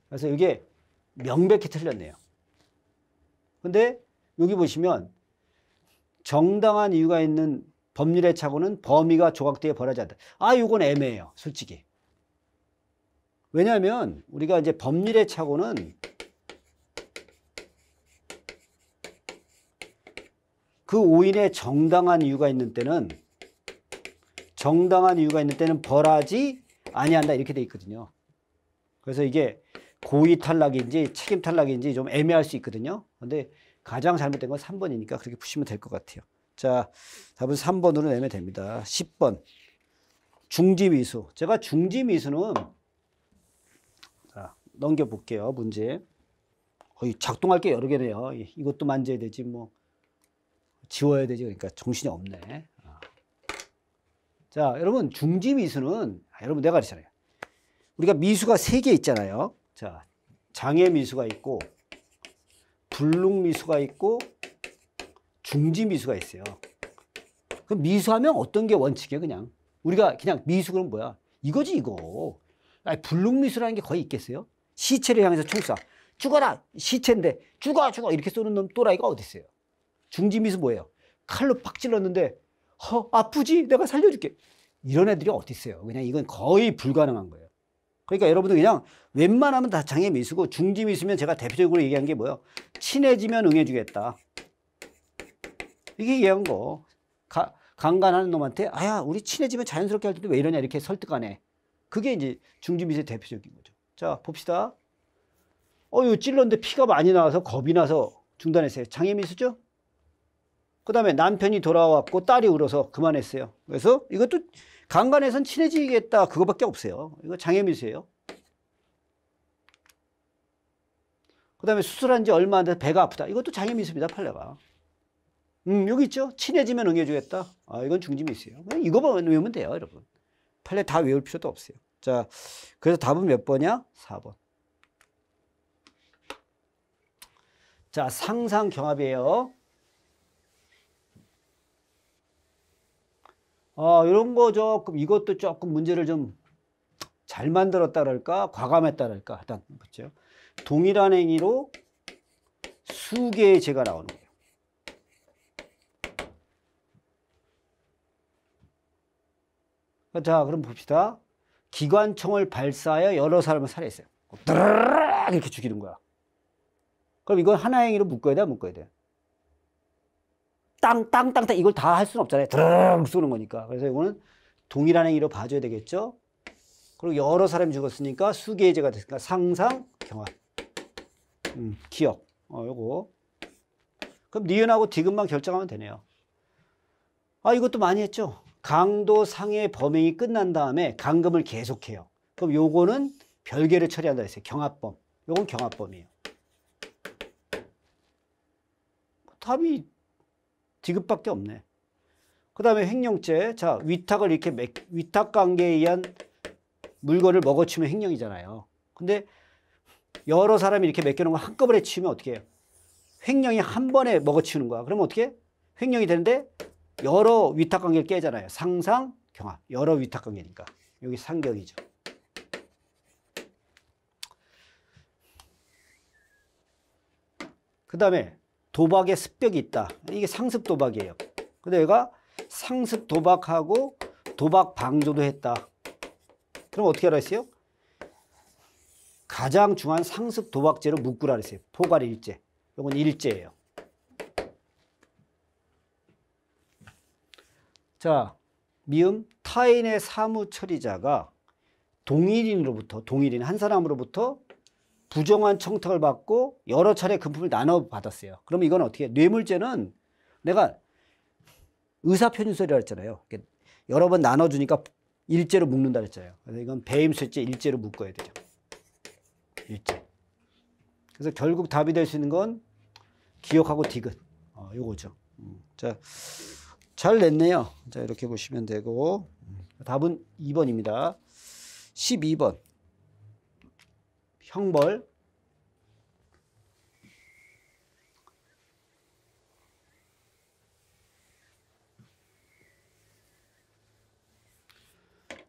그래서 이게 명백히 틀렸네요. 근데 여기 보시면 정당한 이유가 있는 법률의 착오는 범위가 조각되어 벌어져야 돼. 아, 이건 애매해요. 솔직히. 왜냐하면 우리가 이제 법률의 착오는 그 오인의 정당한 이유가 있는 때는 정당한 이유가 있는 때는 벌하지 아니한다 이렇게 돼 있거든요. 그래서 이게 고의 탈락인지 책임 탈락인지 좀 애매할 수 있거든요. 근데 가장 잘못된 건 3번이니까 그렇게 푸시면 될 것 같아요. 자, 답은 3번으로 내면 됩니다. 10번. 중지미수. 제가 중지미수는 넘겨볼게요. 문제. 거의 작동할 게 여러 개네요. 이것도 만져야 되지, 뭐. 지워야 되지. 그러니까 정신이 없네. 아. 자, 여러분, 중지 미수는, 아, 여러분, 내가 그랬잖아요. 우리가 미수가 세 개 있잖아요. 자, 장애 미수가 있고, 불능 미수가 있고, 중지 미수가 있어요. 그럼 미수하면 어떤 게 원칙이에요, 그냥? 우리가 그냥 미수 그럼 뭐야? 이거지, 이거. 아니, 불능 미수라는 게 거의 있겠어요? 시체를 향해서 총쏴. 죽어라! 시체인데, 죽어! 죽어! 이렇게 쏘는 놈 또라이가 어딨어요? 중지미수 뭐예요? 칼로 팍 찔렀는데, 허, 아프지? 내가 살려줄게. 이런 애들이 어딨어요? 그냥 이건 거의 불가능한 거예요. 그러니까 여러분들 그냥 웬만하면 다 장애 미수고 중지 미수면 제가 대표적으로 얘기한 게 뭐예요? 친해지면 응해주겠다. 이게 얘기한 거. 가, 강간하는 놈한테 아야 우리 친해지면 자연스럽게 할 텐데 왜 이러냐 이렇게 설득하네. 그게 이제 중지 미수의 대표적인 거죠. 자, 봅시다. 어유 찔렀는데 피가 많이 나와서 겁이 나서 중단했어요. 장애미수죠? 그 다음에 남편이 돌아왔고 딸이 울어서 그만했어요. 그래서 이것도 강간에선 친해지겠다 그거밖에 없어요. 이거 장애미수예요. 그 다음에 수술한 지 얼마 안 돼서 배가 아프다. 이것도 장애미수입니다. 팔레가. 음 여기 있죠. 친해지면 응해주겠다. 아 이건 중지미수예요. 이거만 외우면 돼요 여러분. 팔레 다 외울 필요도 없어요. 자, 그래서 답은 몇 번이야? 4번. 자, 상상 경합이에요. 어, 이런 거 조금, 이것도 조금 문제를 좀 잘 만들었다 그럴까? 과감했다 그럴까? 하단, 그죠 동일한 행위로 수개의 제가 나오는 거예요. 자, 그럼 봅시다. 기관총을 발사하여 여러 사람을 살해했어요. 드르르 이렇게 죽이는 거야. 그럼 이걸 하나 행위로 묶어야 돼, 묶어야 돼. 땅, 땅, 땅, 땅 이걸 다 할 수는 없잖아요. 드르륵 쏘는 거니까. 그래서 이거는 동일한 행위로 봐줘야 되겠죠. 그리고 여러 사람이 죽었으니까 수계제가 됐으니까 상상, 경험, 음, 기억. 어, 요거. 그럼 니은하고 디귿만 결정하면 되네요. 아, 이것도 많이 했죠. 강도 상해 범행이 끝난 다음에 감금을 계속해요. 그럼 요거는 별개를 처리한다 했어요. 경합범. 요건 경합범이에요. 답이 디귿밖에 없네. 그 다음에 횡령죄. 자, 위탁을 이렇게 매, 위탁 관계에 의한 물건을 먹어치면 횡령이잖아요. 근데 여러 사람이 이렇게 맡겨놓은 걸 한꺼번에 치면 어떻게 해요? 횡령이 한 번에 먹어치우는 거야. 그러면 어떻게? 횡령이 되는데 여러 위탁관계를 깨잖아요. 상상, 경합. 여러 위탁관계니까. 여기 상경이죠. 그 다음에 도박의 습벽이 있다. 이게 상습 도박이에요. 근데 얘가 상습 도박하고 도박 방조도 했다. 그럼 어떻게 하라 했어요? 가장 중요한 상습 도박죄로 묶으라 했어요. 포괄 일제. 요건 일제예요. 자, 미음 타인의 사무 처리자가 동일인으로부터 동일인 한 사람으로부터 부정한 청탁을 받고 여러 차례 금품을 나눠 받았어요. 그럼 이건 어떻게 뇌물죄는 내가 의사표준서를 했잖아요. 여러 번 나눠주니까 일제로 묶는다 그랬잖아요. 그래서 이건 배임죄 일제로 묶어야 되죠. 일제. 그래서 결국 답이 될 수 있는 건 기억하고 디귿. 어, 요거죠. 음. 자. 잘 냈네요. 자, 이렇게 보시면 되고 답은 2번입니다. 12번. 형벌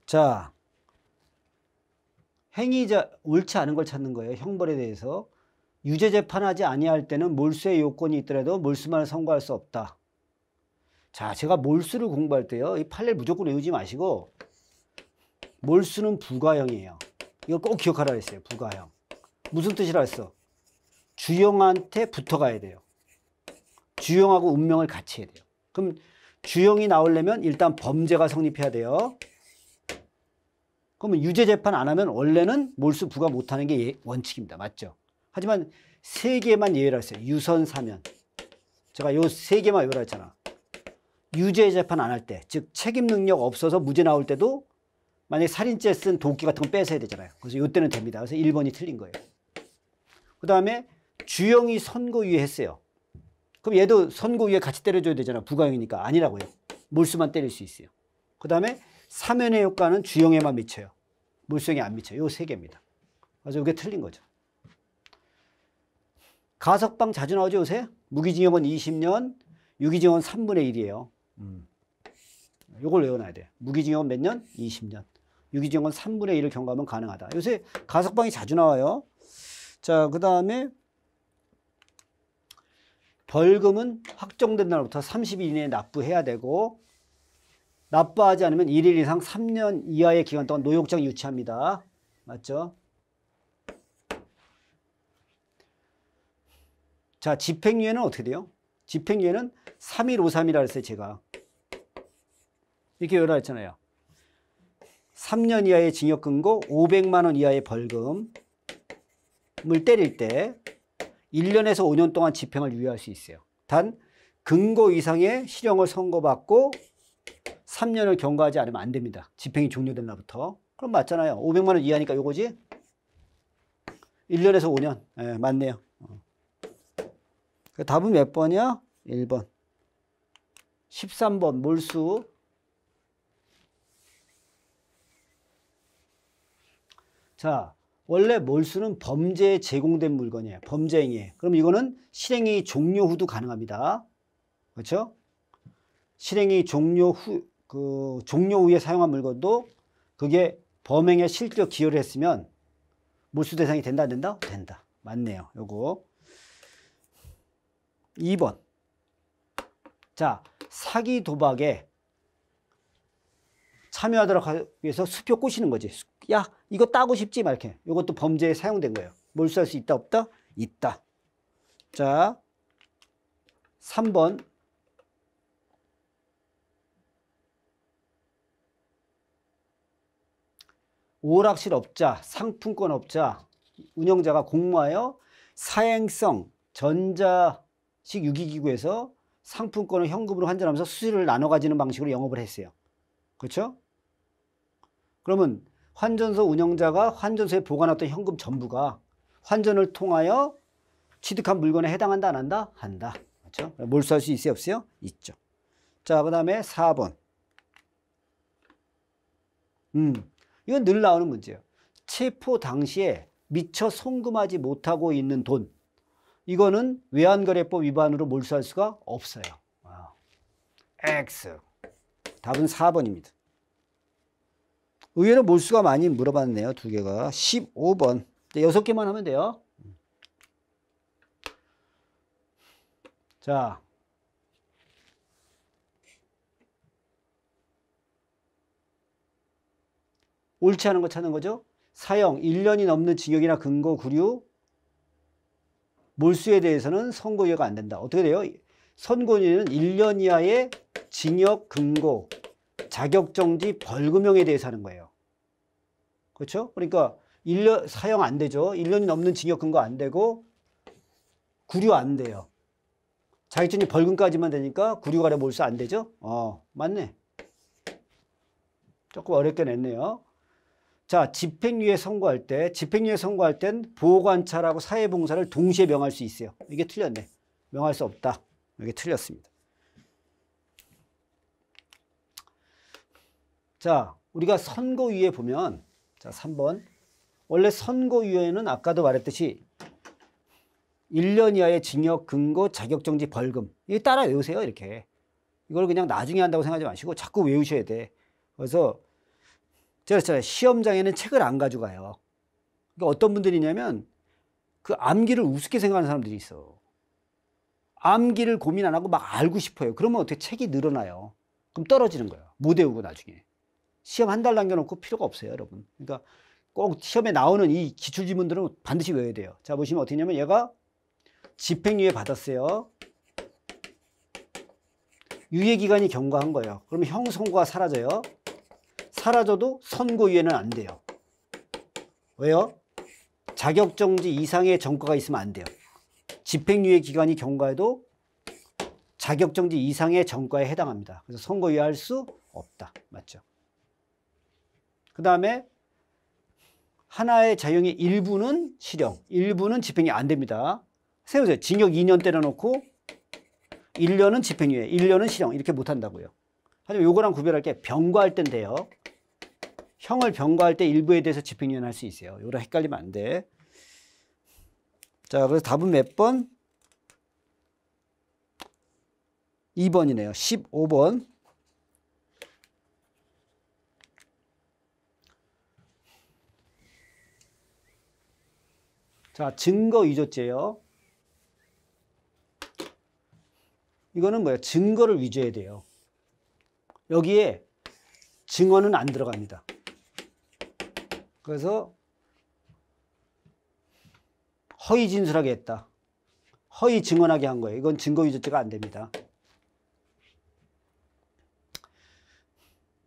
자, 행위자 옳지 않은 걸 찾는 거예요. 형벌에 대해서. 유죄 재판하지 아니할 때는 몰수의 요건이 있더라도 몰수만을 선고할 수 없다. 자, 제가 몰수를 공부할 때요. 이 판례를 무조건 외우지 마시고 몰수는 부가형이에요. 이거 꼭 기억하라 했어요. 부가형. 무슨 뜻이라 했어? 주형한테 붙어가야 돼요. 주형하고 운명을 같이 해야 돼요. 그럼 주형이 나오려면 일단 범죄가 성립해야 돼요. 그러면 유죄 재판 안 하면 원래는 몰수 부가 못하는 게 예, 원칙입니다. 맞죠? 하지만 세 개만 예외라 했어요. 유선 사면. 제가 요 세 개만 예외라 했잖아. 유죄 재판 안 할 때, 즉 책임 능력 없어서 무죄 나올 때도 만약에 살인죄 쓴 도끼 같은 건 뺏어야 되잖아요. 그래서 이때는 됩니다. 그래서 1번이 틀린 거예요. 그 다음에 주영이 선고유예 했어요. 그럼 얘도 선고유예 같이 때려줘야 되잖아. 부가형이니까 아니라고요. 몰수만 때릴 수 있어요. 그 다음에 사면의 효과는 주영에만 미쳐요. 물성이 안 미쳐요. 요세 개입니다. 그래서 이게 틀린 거죠. 가석방 자주 나오죠, 요새? 무기징역은 20년, 유기징역은 3분의 1이에요. 음. 요걸 외워놔야 돼. 무기징역몇 년? 20년. 유기징역은 3분의 1을 경과하면 가능하다. 요새 가석방이 자주 나와요. 자, 그 다음에 벌금은 확정된 날부터 30일 이내에 납부해야 되고 납부하지 않으면 1일 이상 3년 이하의 기간 동안 노역장 유치합니다. 맞죠? 자, 집행유예는 어떻게 돼요? 집행유예는 3153이라 했어요, 제가. 이렇게 열어했잖아요. 3년 이하의 징역 금고 500만 원 이하의 벌금을 때릴 때 1년에서 5년 동안 집행을 유예할 수 있어요. 단 금고 이상의 실형을 선고받고 3년을 경과하지 않으면 안 됩니다. 집행이 종료된 날부터. 그럼 맞잖아요. 500만 원 이하니까 요거지? 1년에서 5년. 예, 맞네요. 그 답은 몇 번이야? 1번. 13번 몰수. 자, 원래 몰수는 범죄에 제공된 물건이에요. 범죄 행위 그럼 이거는 실행이 종료 후도 가능합니다. 그렇죠? 실행이 종료 후, 그 종료 후에 사용한 물건도 그게 범행에 실적 기여를 했으면 몰수 대상이 된다 안 된다? 된다. 맞네요. 요거. 2번 자 사기 도박에 참여하도록 하기 위해서 수표 꼬시는 거지 야 이거 따고 싶지 말게 이것도 범죄에 사용된 거예요 몰수할 수 있다 없다? 있다 자 3번 오락실 업자, 상품권 업자, 운영자가 공모하여 사행성, 전자 식유기기구에서 상품권을 현금으로 환전하면서 수수료를 나눠 가지는 방식으로 영업을 했어요. 그렇죠? 그러면 환전소 운영자가 환전소에 보관했던 현금 전부가 환전을 통하여 취득한 물건에 해당한다 안 한다? 한다. 그렇죠? 몰수할 수 있어요? 없어요? 있죠. 자, 그 다음에 4번. 음, 이건 늘 나오는 문제예요. 체포 당시에 미처 송금하지 못하고 있는 돈. 이거는 외환거래법 위반으로 몰수할 수가 없어요. X. 답은 4번입니다. 의외로 몰수가 많이 물어봤네요. 두 개가. 15번. 여섯 개만 하면 돼요. 자. 옳지 않은 거 찾는 거죠? 사형 1년이 넘는 징역이나 근거 구류 몰수에 대해서는 선고유예가 안 된다. 어떻게 돼요? 선고유예는 1년 이하의 징역, 금고, 자격정지, 벌금형에 대해서 하는 거예요. 그렇죠? 그러니까 1년 사형 안 되죠. 1년이 넘는 징역 금고 안 되고 구류 안 돼요. 자격증이 벌금까지만 되니까 구류가래 몰수 안 되죠? 어, 맞네. 조금 어렵게 냈네요. 자, 집행유예 선고할 때, 집행유예 선고할 땐 보호관찰하고 사회봉사를 동시에 명할 수 있어요. 이게 틀렸네. 명할 수 없다. 이게 틀렸습니다. 자, 우리가 선고위에 보면, 자, 3번. 원래 선고위에는 아까도 말했듯이 1년 이하의 징역, 근거, 자격정지, 벌금. 이게 따라 외우세요, 이렇게. 이걸 그냥 나중에 한다고 생각하지 마시고 자꾸 외우셔야 돼. 그래서 제가 시험장에는 책을 안 가져가요. 그러니까 어떤 분들이냐면 그 암기를 우습게 생각하는 사람들이 있어. 암기를 고민 안 하고 막 알고 싶어요. 그러면 어떻게 책이 늘어나요? 그럼 떨어지는 거예요. 못 외우고 나중에. 시험 한 달 남겨놓고 필요가 없어요, 여러분. 그러니까 꼭 시험에 나오는 이 기출지문들은 반드시 외워야 돼요. 자, 보시면 어떻게 냐면 얘가 집행유예 받았어요. 유예기간이 경과한 거예요. 그러면 형선고가 사라져요. 사라져도 선고위원회는안 돼요. 왜요? 자격정지 이상의 정과가 있으면 안 돼요. 집행유예 기간이 경과해도 자격정지 이상의 정과에 해당합니다. 그래서 선거위에 할수 없다. 맞죠? 그 다음에 하나의 자용의 일부는 실형, 일부는 집행이 안 됩니다. 세우세요. 징역 2년 때려놓고 1년은 집행유예, 1년은 실형 이렇게 못한다고요. 하지만 요거랑 구별할 게 병과할 땐 돼요. 형을 병과할 때 일부에 대해서 집행유예할 수 있어요. 요라 헷갈리면 안 돼. 자, 그래서 답은 몇 번? 2번이네요. 15번. 자, 증거 위조죄요. 이거는 뭐야? 증거를 위조해야 돼요. 여기에 증언은 안 들어갑니다. 그래서 허위 진술하게 했다. 허위 증언하게 한 거예요. 이건 증거 위조죄가 안 됩니다.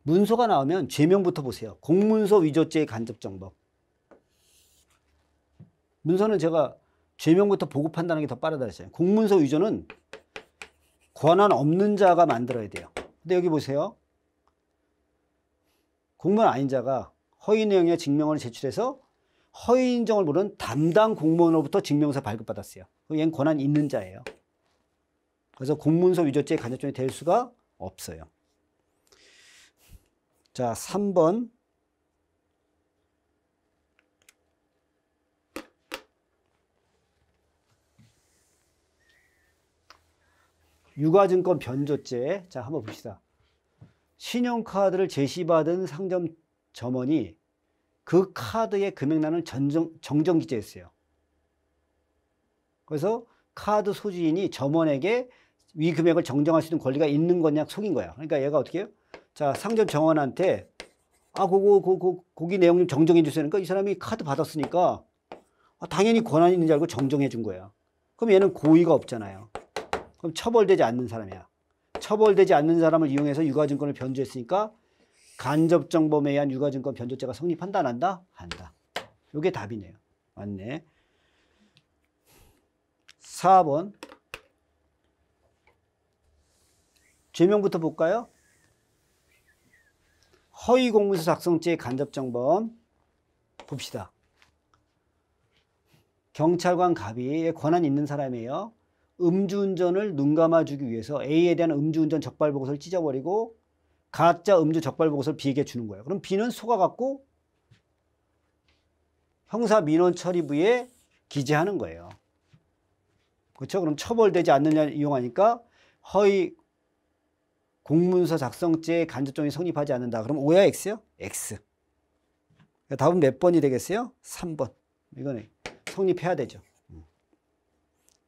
문서가 나오면 죄명부터 보세요. 공문서 위조죄의 간접정법. 문서는 제가 죄명부터 보급한다는 게 더 빠르다 했잖요 공문서 위조는 권한 없는 자가 만들어야 돼요. 근데 여기 보세요. 공무 아닌 자가 허위 내용의 증명을 제출해서 허위 인정을 모른 담당 공무원으로부터 증명서 발급받았어요. 그 얘는 권한 있는 자예요. 그래서 공문서 위조죄의 간접점이 될 수가 없어요. 자, 3번. 유가증권 변조죄. 자, 한번 봅시다. 신용카드를 제시받은 상점 점원이 그 카드의 금액란을 정정, 정정 기재했어요. 그래서 카드 소지인이 점원에게 위 금액을 정정할 수 있는 권리가 있는 거냐 속인 거야. 그러니까 얘가 어떻게 해요? 자, 상점 정원한테 아, 그거, 그거, 거기 내용 좀 정정해 주세요. 그러니까 이 사람이 카드 받았으니까 아, 당연히 권한이 있는 줄 알고 정정해 준 거야. 그럼 얘는 고의가 없잖아요. 그럼 처벌되지 않는 사람이야. 처벌되지 않는 사람을 이용해서 유가증권을 변조했으니까 간접정범에 의한 육아증권 변조죄가 성립한다 안 한다? 한다. 요게 답이네요. 맞네. 4번 죄명부터 볼까요? 허위공문서 작성죄 간접정범 봅시다. 경찰관 갑이 권한 있는 사람이에요. 음주운전을 눈 감아주기 위해서 A에 대한 음주운전 적발보고서를 찢어버리고 가짜 음주 적발 보고서를 B에게 주는 거예요. 그럼 B는 속아갖고 형사 민원 처리부에 기재하는 거예요. 그렇죠? 그럼 처벌되지 않느냐 이용하니까 허위 공문서 작성죄 간접종이 성립하지 않는다. 그럼 O야 X요? X. 그러니까 답은 몇 번이 되겠어요? 3번. 이거는 성립해야 되죠. 음.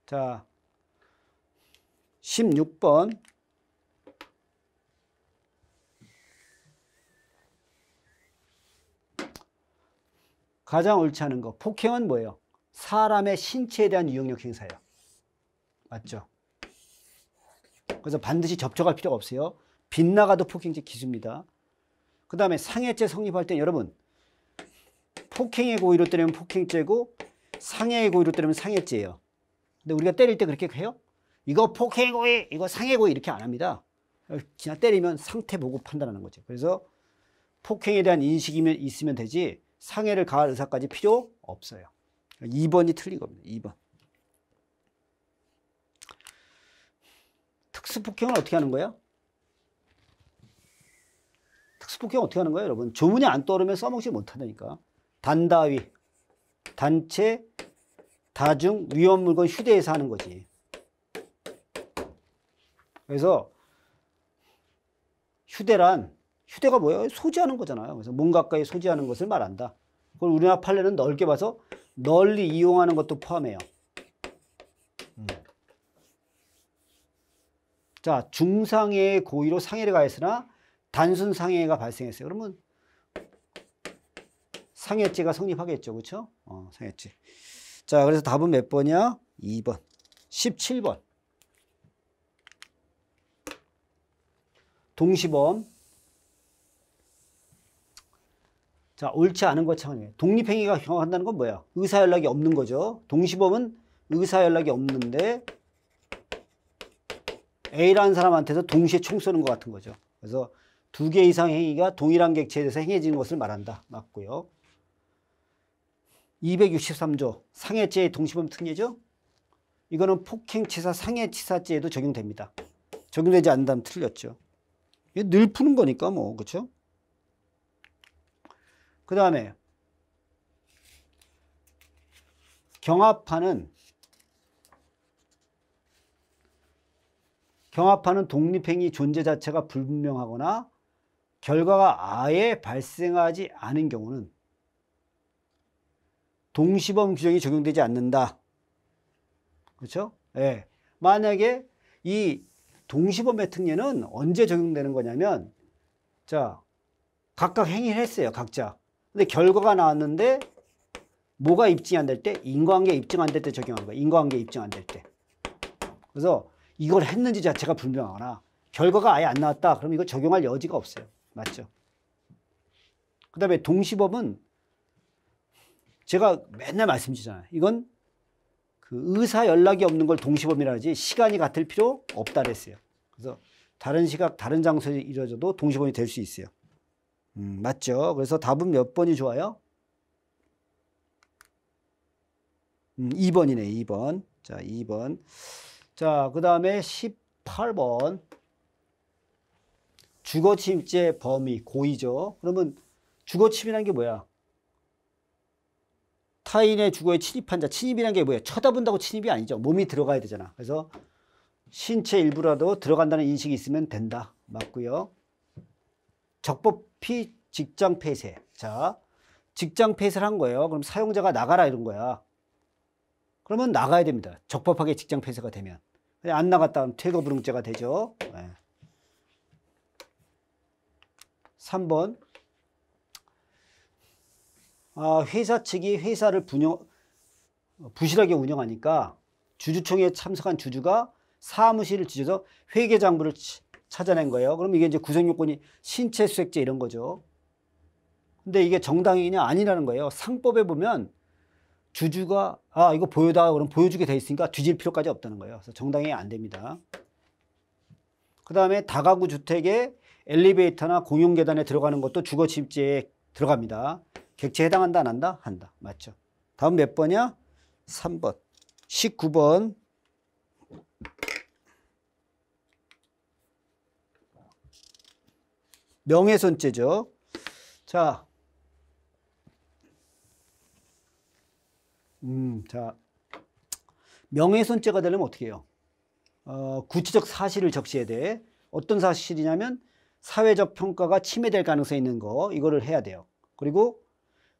자, 16번 가장 옳지 않은 거. 폭행은 뭐예요? 사람의 신체에 대한 유용력 행사예요. 맞죠? 그래서 반드시 접촉할 필요가 없어요. 빗나가도 폭행죄 기수입니다. 그 다음에 상해죄 성립할 때 여러분 폭행의 고의로 때리면 폭행죄고 상해의 고의로 때리면 상해죄예요. 근데 우리가 때릴 때 그렇게 해요? 이거 폭행의 고의, 이거 상해 고의 이렇게 안 합니다. 그냥 때리면 상태 보고 판단하는 거죠. 그래서 폭행에 대한 인식이 있으면 되지 상해를 가할 의사까지 필요 없어요. 2번이 틀린 겁니다. 2번. 특수폭행은 어떻게 하는 거예 특수폭행 어떻게 하는 거예 여러분? 조문이 안 떠오르면 써먹지 못하니까. 단다위, 단체, 다중, 위험물건 휴대해서 하는 거지. 그래서 휴대란 휴대가 뭐예요? 소지하는 거잖아요. 그래서 뭔가까지 소지하는 것을 말한다. 그걸 우리나라 판례는 넓게 봐서 널리 이용하는 것도 포함해요. 음. 자, 중상해의 고의로 상해를 가했으나 단순 상해가 발생했어요. 그러면 상해죄가 성립하겠죠. 그렇죠? 어, 상해죄. 자, 그래서 답은 몇 번이야? 2번. 17번. 동시범 자, 옳지 않은 것 창의. 독립행위가 형험한다는건 뭐야? 의사연락이 없는 거죠. 동시범은 의사연락이 없는데 A라는 사람한테서 동시에 총 쏘는 것 같은 거죠. 그래서 두 개 이상 행위가 동일한 객체에 대해서 행해지는 것을 말한다. 맞고요. 263조 상해죄의 동시범 특례죠. 이거는 폭행치사 상해치사죄에도 적용됩니다. 적용되지 않는다면 틀렸죠. 이늘 푸는 거니까 뭐 그렇죠? 그 다음에 경합하는 경합하는 독립행위 존재 자체가 불분명하거나 결과가 아예 발생하지 않은 경우는 동시범 규정이 적용되지 않는다. 그렇죠? 예. 만약에 이 동시범의 특례는 언제 적용되는 거냐면 자 각각 행위를 했어요. 각자. 근데 결과가 나왔는데 뭐가 입증이 안 될 때? 인과관계 입증 안 될 때 적용하는 거야. 인과관계 입증 안 될 때. 그래서 이걸 했는지 자체가 불명하거나 결과가 아예 안 나왔다. 그럼 이거 적용할 여지가 없어요. 맞죠? 그 다음에 동시법은 제가 맨날 말씀드리잖아요. 이건 그 의사 연락이 없는 걸 동시범이라 하지 시간이 같을 필요 없다 그랬어요. 그래서 다른 시각, 다른 장소에 이루어져도 동시범이 될 수 있어요. 음, 맞죠? 그래서 답은 몇 번이 좋아요? 음, 2번이네, 2번. 자, 2번. 자, 그 다음에 18번. 주거침입죄 범위, 고의죠. 그러면 주거침입이라게 뭐야? 타인의 주거에 침입한 자, 침입이라게 뭐야? 쳐다본다고 침입이 아니죠. 몸이 들어가야 되잖아. 그래서 신체 일부라도 들어간다는 인식이 있으면 된다. 맞고요. 적법 어차피 직장 폐쇄. 자, 직장 폐쇄를 한 거예요. 그럼 사용자가 나가라 이런 거야. 그러면 나가야 됩니다. 적법하게 직장 폐쇄가 되면. 안 나갔다 하면 퇴거 불응죄가 되죠. 네. 3번. 아, 회사 측이 회사를 분영, 부실하게 운영하니까 주주총회에 참석한 주주가 사무실을 지져서 회계 장부를 치, 찾아낸 거예요. 그럼 이게 이제 구성 요건이 신체 수색제 이런 거죠. 근데 이게 정당이냐 아니라는 거예요. 상법에 보면 주주가 아 이거 보여다 그럼 보여주게 돼 있으니까 뒤질 필요까지 없다는 거예요. 그래서 정당이 안 됩니다. 그 다음에 다가구 주택에 엘리베이터나 공용 계단에 들어가는 것도 주거 침입죄에 들어갑니다. 객체 에 해당한다 안 한다? 한다. 맞죠. 다음 몇 번이야? 3번. 19번 명예손죄죠. 자, 음, 자, 명예손죄가 되려면 어떻게 해요? 어, 구체적 사실을 적시해야 돼. 어떤 사실이냐면 사회적 평가가 침해될 가능성이 있는 거 이거를 해야 돼요. 그리고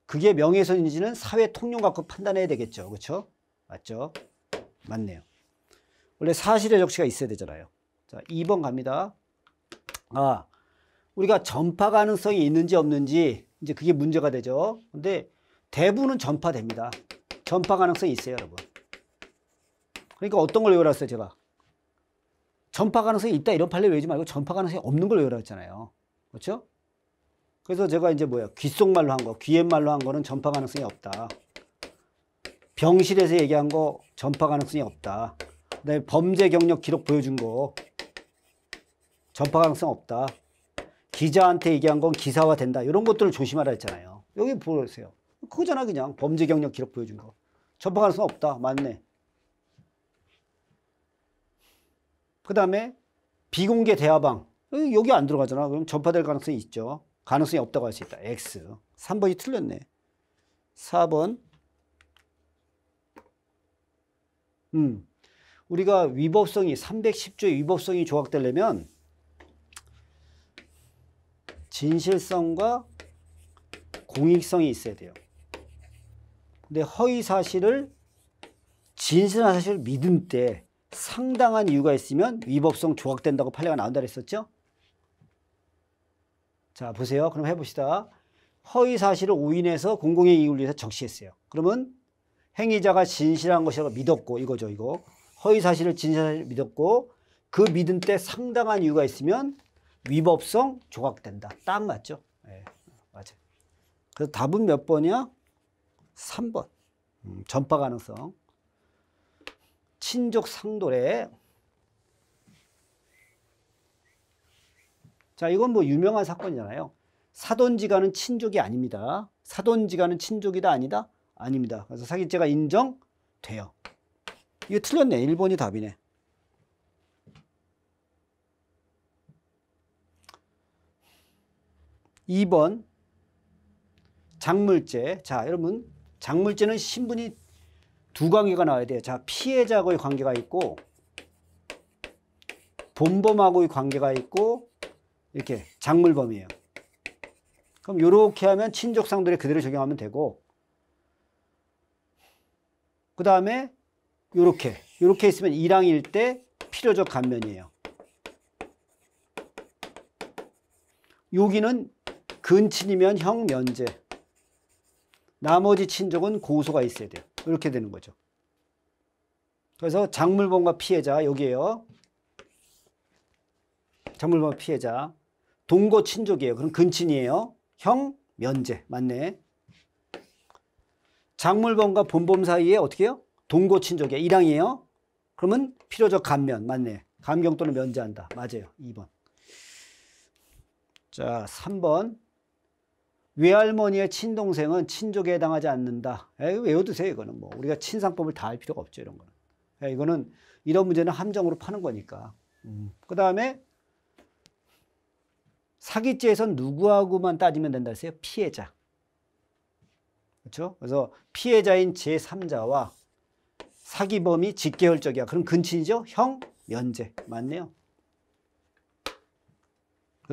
그게 명예훼손인지는 사회 통용 갖고 판단해야 되겠죠. 그렇죠? 맞죠? 맞네요. 원래 사실의 적시가 있어야 되잖아요. 자, 2번 갑니다. 아, 우리가 전파 가능성이 있는지 없는지 이제 그게 문제가 되죠. 근데 대부분은 전파됩니다. 전파 가능성이 있어요, 여러분. 그러니까 어떤 걸 외우라 했어요, 제가? 전파 가능성이 있다 이런 판례 외우지 말고 전파 가능성이 없는 걸 외우라 했잖아요. 그렇죠? 그래서 제가 이제 뭐야 귓속말로 한 거, 귀옛말로 한 거는 전파 가능성이 없다. 병실에서 얘기한 거 전파 가능성이 없다. 내 범죄 경력 기록 보여준 거 전파 가능성 없다. 기자한테 얘기한 건 기사화 된다. 이런 것들을 조심하라 했잖아요. 여기 보세요. 그거잖아 그냥 범죄 경력 기록 보여준 거. 전파 가능 없다. 맞네. 그 다음에 비공개 대화방. 여기, 여기 안 들어가잖아. 그럼 전파될 가능성이 있죠. 가능성이 없다고 할 수 있다. X. 3번이 틀렸네. 4번. 음. 우리가 위법성이 310조의 위법성이 조각되려면 진실성과 공익성이 있어야 돼요. 근데 허위 사실을 진실한 사실을 믿음 때 상당한 이유가 있으면 위법성 조각된다고 판례가 나온다 그랬었죠? 자, 보세요. 그럼 해봅시다. 허위 사실을 오인해서 공공의 이익을 위해서 적시했어요. 그러면 행위자가 진실한 것이라고 믿었고 이거죠, 이거. 허위 사실을 진실을 믿었고 그 믿음 때 상당한 이유가 있으면 위법성 조각된다. 딱 맞죠? 네, 맞아요. 그래서 답은 몇 번이야? 3번. 음, 전파 가능성. 친족 상돌에 자 이건 뭐 유명한 사건이잖아요. 사돈지간은 친족이 아닙니다. 사돈지간은 친족이다 아니다? 아닙니다. 그래서 사기죄가 인정돼요. 이거 틀렸네. 1번이 답이네. 2번 장물죄. 자, 여러분 장물죄는 신분이 두 관계가 나와야 돼요. 자, 피해자하고의 관계가 있고 본범하고의 관계가 있고 이렇게 장물범이에요. 그럼 이렇게 하면 친족상들에 그대로 적용하면 되고 그 다음에 이렇게 이렇게 있으면 이랑일 때 필요적 감면이에요. 여기는 근친이면 형 면제. 나머지 친족은 고소가 있어야 돼요. 이렇게 되는 거죠. 그래서 장물범과 피해자 여기에요. 장물범 피해자. 동거 친족이에요. 그럼 근친이에요. 형 면제. 맞네. 장물범과 본범 사이에 어떻게 해요? 동거 친족이에요. 일항이에요. 그러면 필요적 감면. 맞네. 감경 또는 면제한다. 맞아요. 2번. 자, 3번. 외할머니의 친동생은 친족에 해당하지 않는다. 에이, 외워두세요. 이거는 뭐 우리가 친상법을 다 할 필요가 없죠. 이런 거는. 에이, 이거는 이런 문제는 함정으로 파는 거니까. 음. 그 다음에 사기죄에선 누구하고만 따지면 된다 했어요. 피해자. 그렇죠? 그래서 피해자인 제3자와 사기범이 직계혈족이야. 그럼 근친이죠? 형, 면제. 맞네요.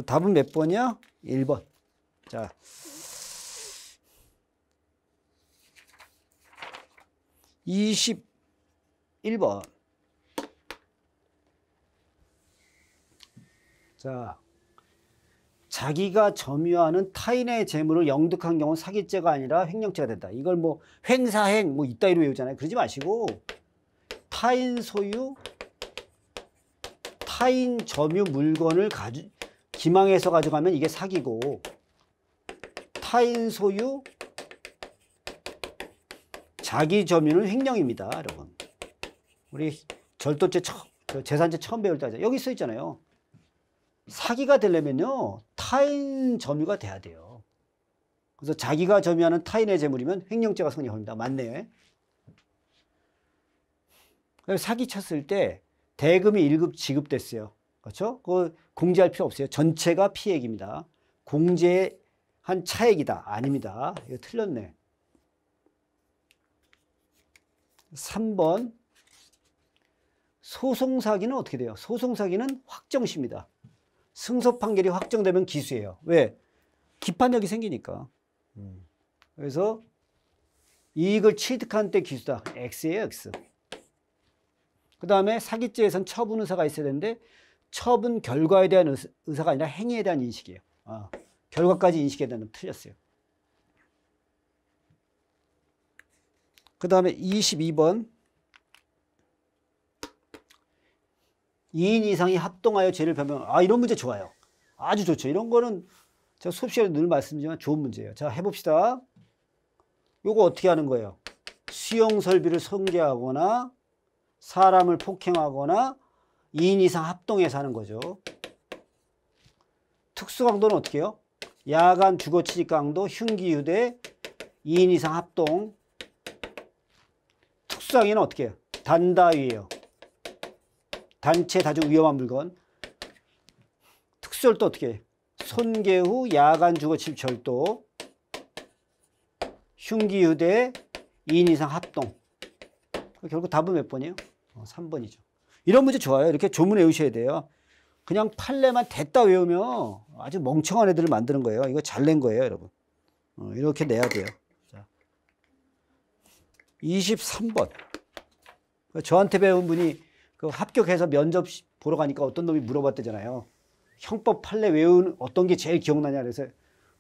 답은 몇 번이야? 1번. 자. 2 1번 자, 자기가 점유하는 타인의 재물을 영득한 경우 사기죄가 아니라 횡령죄가 된다. 이걸 뭐 횡사행 뭐 이따위로 외우잖아요. 그러지 마시고 타인 소유, 타인 점유 물건을 가지, 기망해서 가져가면 이게 사기고 타인 소유 자기 점유는 횡령입니다. 여러분. 우리 절도죄 처, 그 재산죄 처음 배울 때 여기 써 있잖아요. 사기가 되려면요. 타인 점유가 돼야 돼요. 그래서 자기가 점유하는 타인의 재물이면 횡령죄가 성립합니다. 맞네. 사기 쳤을 때 대금이 1급 지급됐어요. 그렇죠? 그 공제할 필요 없어요. 전체가 피해액입니다. 공제 한 차액이다. 아닙니다. 이거 틀렸네. 3번 소송사기는 어떻게 돼요? 소송사기는 확정심이다. 승소 판결이 확정되면 기수예요. 왜? 기판력이 생기니까. 그래서 이익을 취득한 때 기수다. X예요, X. 그 다음에 사기죄에선 처분 의사가 있어야 되는데 처분 결과에 대한 의사가 아니라 행위에 대한 인식이에요. 아. 결과까지 인식해야 되는 틀렸어요. 그 다음에 22번 2인 이상이 합동하여 죄를 변명 아 이런 문제 좋아요. 아주 좋죠. 이런 거는 제가 수업 시간에 늘 말씀드리지만 좋은 문제예요. 자 해봅시다. 요거 어떻게 하는 거예요? 수용 설비를 성계하거나 사람을 폭행하거나 2인 이상 합동해서 하는 거죠. 특수강도는 어떻게 해요? 야간 주거취직 강도 흉기유대 2인 이상 합동 특수상에는 어떻게 해요? 단다위예요. 단체 다중 위험한 물건 특수를 도 어떻게 해요? 손계후 야간 주거취집 절도 흉기유대 2인 이상 합동 결국 답은 몇 번이에요? 어, 3번이죠. 이런 문제 좋아요. 이렇게 조문 외우셔야 돼요. 그냥 판례만 됐다 외우면 아주 멍청한 애들을 만드는 거예요. 이거 잘 낸 거예요, 여러분. 어, 이렇게 내야 돼요. 자, 23번. 저한테 배운 분이 그 합격해서 면접 보러 가니까 어떤 놈이 물어봤대잖아요. 형법 판례 외우 어떤 게 제일 기억나냐 그래서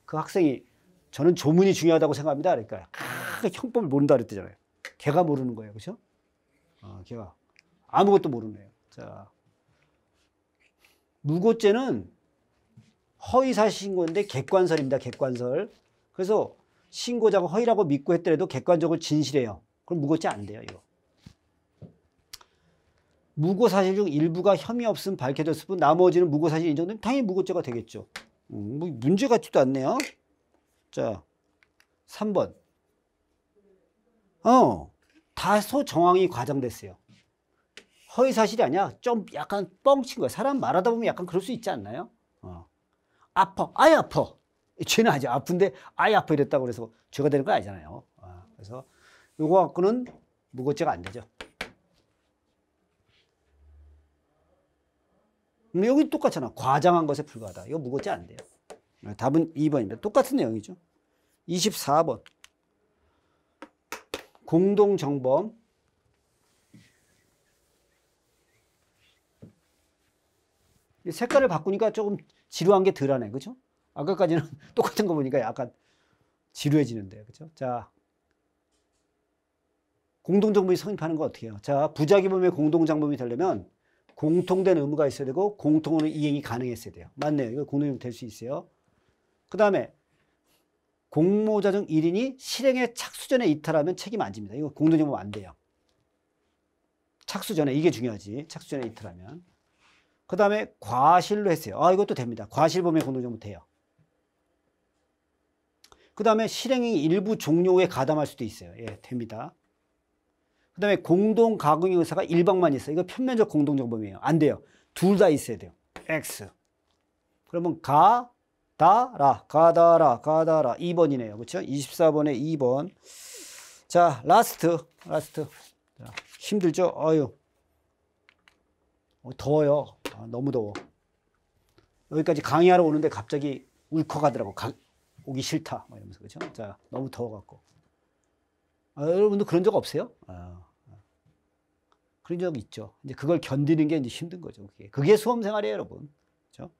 그 학생이 저는 조문이 중요하다고 생각합니다. 그러니까 아, 형법을 모른다 그랬대잖아요. 걔가 모르는 거예요. 그렇죠? 어, 걔가 아무것도 모르네요. 자, 무고죄는 허위사실신고인데 객관설입니다. 객관설. 그래서 신고자가 허위라고 믿고 했더라도 객관적으로 진실해요. 그럼 무고죄 안 돼요. 이거. 무고사실 중 일부가 혐의 없음 밝혀졌을 뿐 나머지는 무고사실 인정되면 당연히 무고죄가 되겠죠. 음, 뭐 문제 같지도 않네요. 자, 3번. 어, 다소 정황이 과장됐어요. 허위사실이 아니야. 좀 약간 뻥친 거야. 사람 말하다 보면 약간 그럴 수 있지 않나요? 어. 아파. 아예 아파. 죄는 아직 아픈데 아예 아파 이랬다고 그래서 죄가 되는 거 아니잖아요. 어. 그래서 요거 갖고는 무고죄가 안 되죠. 음, 여기 똑같잖아. 과장한 것에 불과하다. 이거 무고죄 안 돼요. 네, 답은 2번입니다. 똑같은 내용이죠. 24번. 공동정범. 색깔을 바꾸니까 조금 지루한 게 덜하네. 그죠? 아까까지는 [LAUGHS] 똑같은 거 보니까 약간 지루해지는데. 그죠? 자. 공동정범이 성립하는 거 어떻게 해요? 자, 부작위범의 공동장범이 되려면 공통된 의무가 있어야 되고 공통으로 이행이 가능했어야 돼요. 맞네요. 이거 공동이 될수 있어요. 그 다음에 공모자 중 1인이 실행에 착수 전에 이탈하면 책임 안 집니다. 이거 공동정범 안 돼요. 착수 전에 이게 중요하지. 착수 전에 이탈하면. 그 다음에 과실로 했어요. 아, 이것도 됩니다. 과실범의 공동정보 돼요. 그 다음에 실행행 일부 종료에 가담할 수도 있어요. 예, 됩니다. 그 다음에 공동 가공의 의사가 일방만 있어요. 이거 편면적 공동정범이에요. 안 돼요. 둘 다 있어야 돼요. X. 그러면 가, 다, 라. 가다라, 가다라. 2번이네요. 그렇죠? 24번에 2번. 자, 라스트. 라스트. 힘들죠? 어유. 뭐 더워요. 아, 너무 더워. 여기까지 강의하러 오는데 갑자기 울컥하더라고. 강, 오기 싫다. 막 이러면서 그죠? 자, 너무 더워갖고. 아, 여러분도 그런 적 없어요? 아, 아, 그런 적 있죠. 이제 그걸 견디는 게 이제 힘든 거죠. 그게, 그게 수험생활이에요, 여러분. 그죠?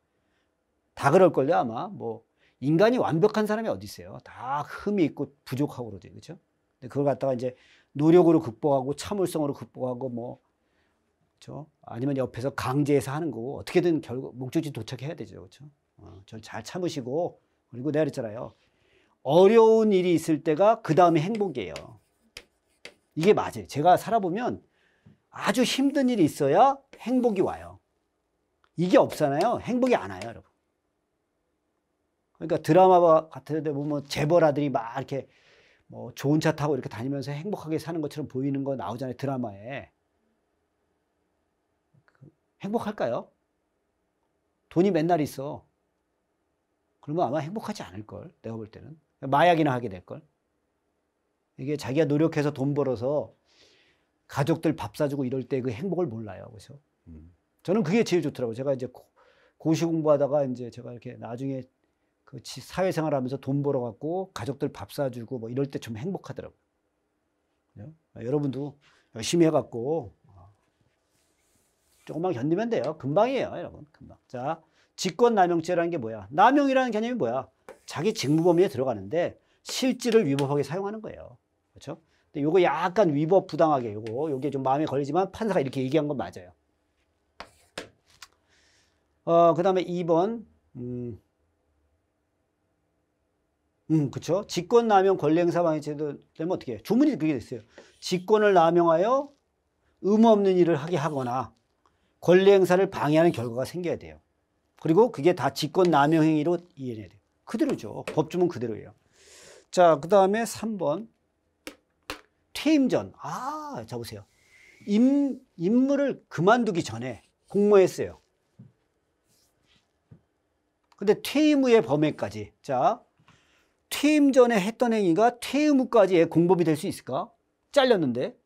다 그럴걸요, 아마. 뭐, 인간이 완벽한 사람이 어디 있어요? 다 흠이 있고 부족하고 그러죠. 그죠? 근데 그걸 갖다가 이제 노력으로 극복하고 참을성으로 극복하고 뭐 그렇죠? 아니면 옆에서 강제해서 하는 거고 어떻게든 결국 목적지 도착해야 되죠, 그렇죠? 어, 절잘 참으시고 그리고 내가 그랬잖아요. 어려운 일이 있을 때가 그 다음에 행복이에요. 이게 맞아요. 제가 살아보면 아주 힘든 일이 있어야 행복이 와요. 이게 없잖아요. 행복이 안 와요, 여러분. 그러니까 드라마 같은 데 보면 재벌 아들이 막 이렇게 뭐 좋은 차 타고 이렇게 다니면서 행복하게 사는 것처럼 보이는 거 나오잖아요, 드라마에. 행복할까요? 돈이 맨날 있어. 그러면 아마 행복하지 않을걸. 내가 볼 때는. 마약이나 하게 될걸. 이게 자기가 노력해서 돈 벌어서 가족들 밥 사주고 이럴 때 그 행복을 몰라요. 그래 음. 저는 그게 제일 좋더라고요. 제가 이제 고시 공부하다가 이제 제가 이렇게 나중에 그 사회생활 하면서 돈 벌어갖고 가족들 밥 사주고 뭐 이럴 때 좀 행복하더라고요. 여러분도 열심히 해갖고 조금만 견디면 돼요. 금방이에요, 여러분. 금방. 자, 직권 남용죄라는 게 뭐야? 남용이라는 개념이 뭐야? 자기 직무 범위에 들어가는데 실질을 위법하게 사용하는 거예요. 그렇죠? 근데 요거 약간 위법 부당하게 요거 요게 좀 마음에 걸리지만 판사가 이렇게 얘기한 건 맞아요. 어, 그다음에 2번 음. 음, 그렇죠. 직권 남용 권리 행사 방해죄도 되면 어떻게 해요? 조문이 그게 됐어요. 직권을 남용하여 의무 없는 일을 하게 하거나 권리 행사를 방해하는 결과가 생겨야 돼요. 그리고 그게 다 직권 남용 행위로 이해해야 돼요. 그대로죠. 법조문 그대로예요. 자, 그 다음에 3번. 퇴임 전. 아, 자, 보세요. 임, 임무를 그만두기 전에 공모했어요. 근데 퇴임 후의 범행까지. 자, 퇴임 전에 했던 행위가 퇴임 후까지의 공범이 될 수 있을까? 잘렸는데.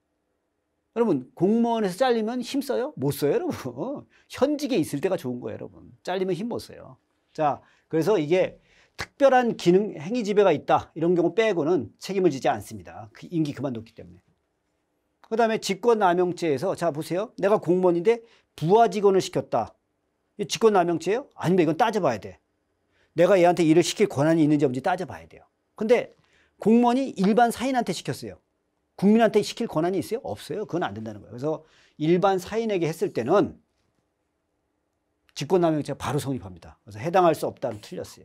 여러분 공무원에서 잘리면 힘써요? 못 써요 여러분 [LAUGHS] 현직에 있을 때가 좋은 거예요 여러분 잘리면 힘 못 써요 자 그래서 이게 특별한 기능 행위 지배가 있다 이런 경우 빼고는 책임을 지지 않습니다 그 임기 그만뒀기 때문에 그 다음에 직권남용죄에서 자 보세요 내가 공무원인데 부하 직원을 시켰다 이 직권남용죄예요? 아니면 이건 따져봐야 돼 내가 얘한테 일을 시킬 권한이 있는지 없는지 따져봐야 돼요 근데 공무원이 일반 사인한테 시켰어요 국민한테 시킬 권한이 있어요? 없어요. 그건 안 된다는 거예요. 그래서 일반 사인에게 했을 때는 직권남용죄 바로 성립합니다. 그래서 해당할 수없다는 틀렸어요.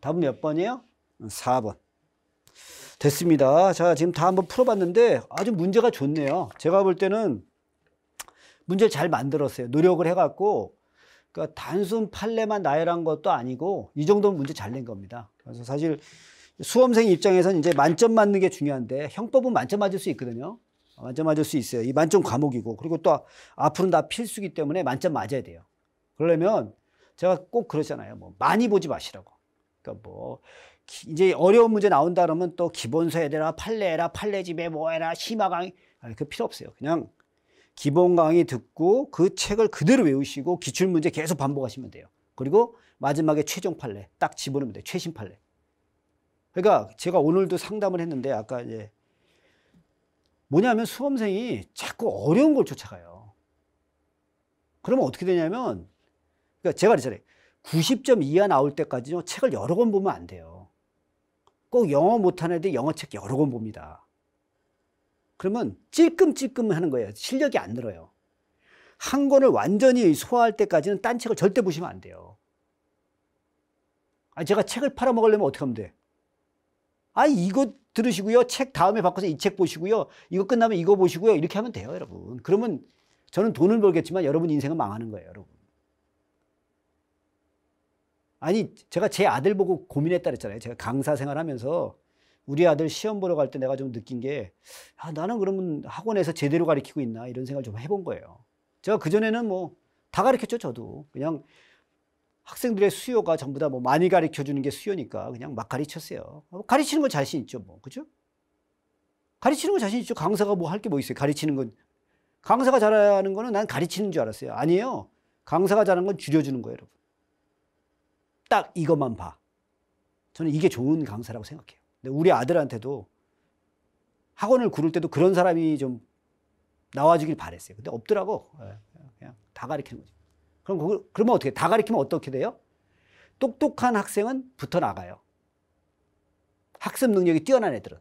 답은 몇 번이에요? 4번. 음, 됐습니다. 자, 지금 다 한번 풀어봤는데 아주 문제가 좋네요. 제가 볼 때는 문제를 잘 만들었어요. 노력을 해갖고 그러니까 단순 판례만 나열한 것도 아니고 이 정도면 문제 잘 낸 겁니다. 그래서 사실 수험생 입장에서는 이제 만점 맞는 게 중요한데 형법은 만점 맞을 수 있거든요. 어, 만점 맞을 수 있어요. 이 만점 과목이고 그리고 또 앞으로는 다 필수기 때문에 만점 맞아야 돼요. 그러려면 제가 꼭 그러잖아요. 뭐 많이 보지 마시라고. 그러니까 뭐 이제 어려운 문제 나온다 그러면 또 기본서 해 되나 판례해라, 판례집에 뭐해라, 심화 강의 아니, 그 필요 없어요. 그냥 기본 강의 듣고 그 책을 그대로 외우시고 기출 문제 계속 반복하시면 돼요. 그리고 마지막에 최종 판례 딱 집어넣으면 돼요. 최신 판례. 그러니까 제가 오늘도 상담을 했는데 아까 이제 뭐냐면 수험생이 자꾸 어려운 걸 쫓아가요. 그러면 어떻게 되냐면 그러니까 제가 그랬잖아요. 90점 이하 나올 때까지요 책을 여러 권 보면 안 돼요. 꼭 영어 못하는 애들 영어 책 여러 권 봅니다. 그러면 찔끔찔끔 하는 거예요. 실력이 안 늘어요. 한 권을 완전히 소화할 때까지는 딴 책을 절대 보시면 안 돼요. 아 제가 책을 팔아먹으려면 어떻게 하면 돼? 아, 이거 들으시고요. 책 다음에 바꿔서 이 책 보시고요. 이거 끝나면 이거 보시고요. 이렇게 하면 돼요, 여러분. 그러면 저는 돈을 벌겠지만 여러분 인생은 망하는 거예요, 여러분. 아니, 제가 제 아들 보고 고민했다 그랬잖아요. 제가 강사 생활하면서 우리 아들 시험 보러 갈 때 내가 좀 느낀 게 아, 나는 그러면 학원에서 제대로 가르치고 있나 이런 생각을 좀 해본 거예요. 제가 그전에는 뭐 다 가르쳤죠, 저도. 그냥 학생들의 수요가 전부 다 뭐 많이 가르쳐 주는 게 수요니까 그냥 막 가르쳤어요. 어, 가르치는 건 자신 있죠, 뭐. 그죠? 가르치는 건 자신 있죠. 강사가 뭐 할게뭐 뭐 있어요. 가르치는 건. 강사가 잘하는 거는 난 가르치는 줄 알았어요. 아니에요. 강사가 잘하는 건 줄여주는 거예요, 여러분. 딱 이것만 봐. 저는 이게 좋은 강사라고 생각해요. 근데 우리 아들한테도 학원을 구를 때도 그런 사람이 좀 나와주길 바랬어요. 근데 없더라고. 예, 그냥 다 가르치는 거죠. 그럼 그, 그러면 어떻게 다 가르치면 어떻게 돼요? 똑똑한 학생은 붙어 나가요. 학습 능력이 뛰어난 애들은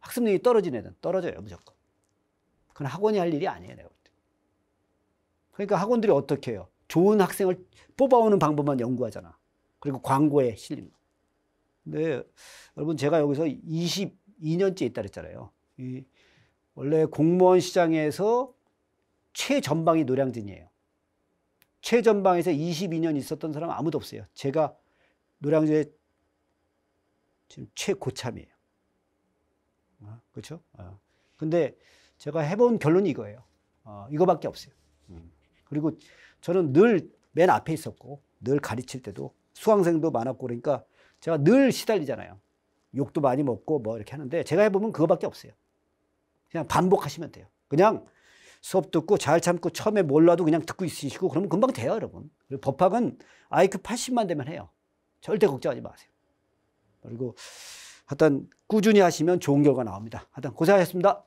학습 능력이 떨어진 애들은 떨어져요 무조건. 그건 학원이 할 일이 아니에요 내가 볼 때. 그러니까 학원들이 어떻게 해요? 좋은 학생을 뽑아오는 방법만 연구하잖아. 그리고 광고에 실린 근데 여러분 제가 여기서 22년째 있다 그랬잖아요. 원래 공무원 시장에서 최전방이 노량진이에요. 최전방에서 22년 있었던 사람 아무도 없어요. 제가 노량진에 지금 최고참이에요. 어, 그렇죠? 어. 근데 제가 해본 결론이 이거예요. 어, 이거밖에 없어요. 음. 그리고 저는 늘 맨 앞에 있었고 늘 가르칠 때도 수강생도 많았고 그러니까 제가 늘 시달리잖아요. 욕도 많이 먹고 뭐 이렇게 하는데 제가 해보면 그거밖에 없어요. 그냥 반복하시면 돼요. 그냥 수업 듣고 잘 참고 처음에 몰라도 그냥 듣고 있으시고 그러면 금방 돼요, 여러분. 그리고 법학은 아이 q 80만 되면 해요. 절대 걱정하지 마세요. 그리고 하여튼 꾸준히 하시면 좋은 결과 나옵니다. 하여튼 고생하셨습니다.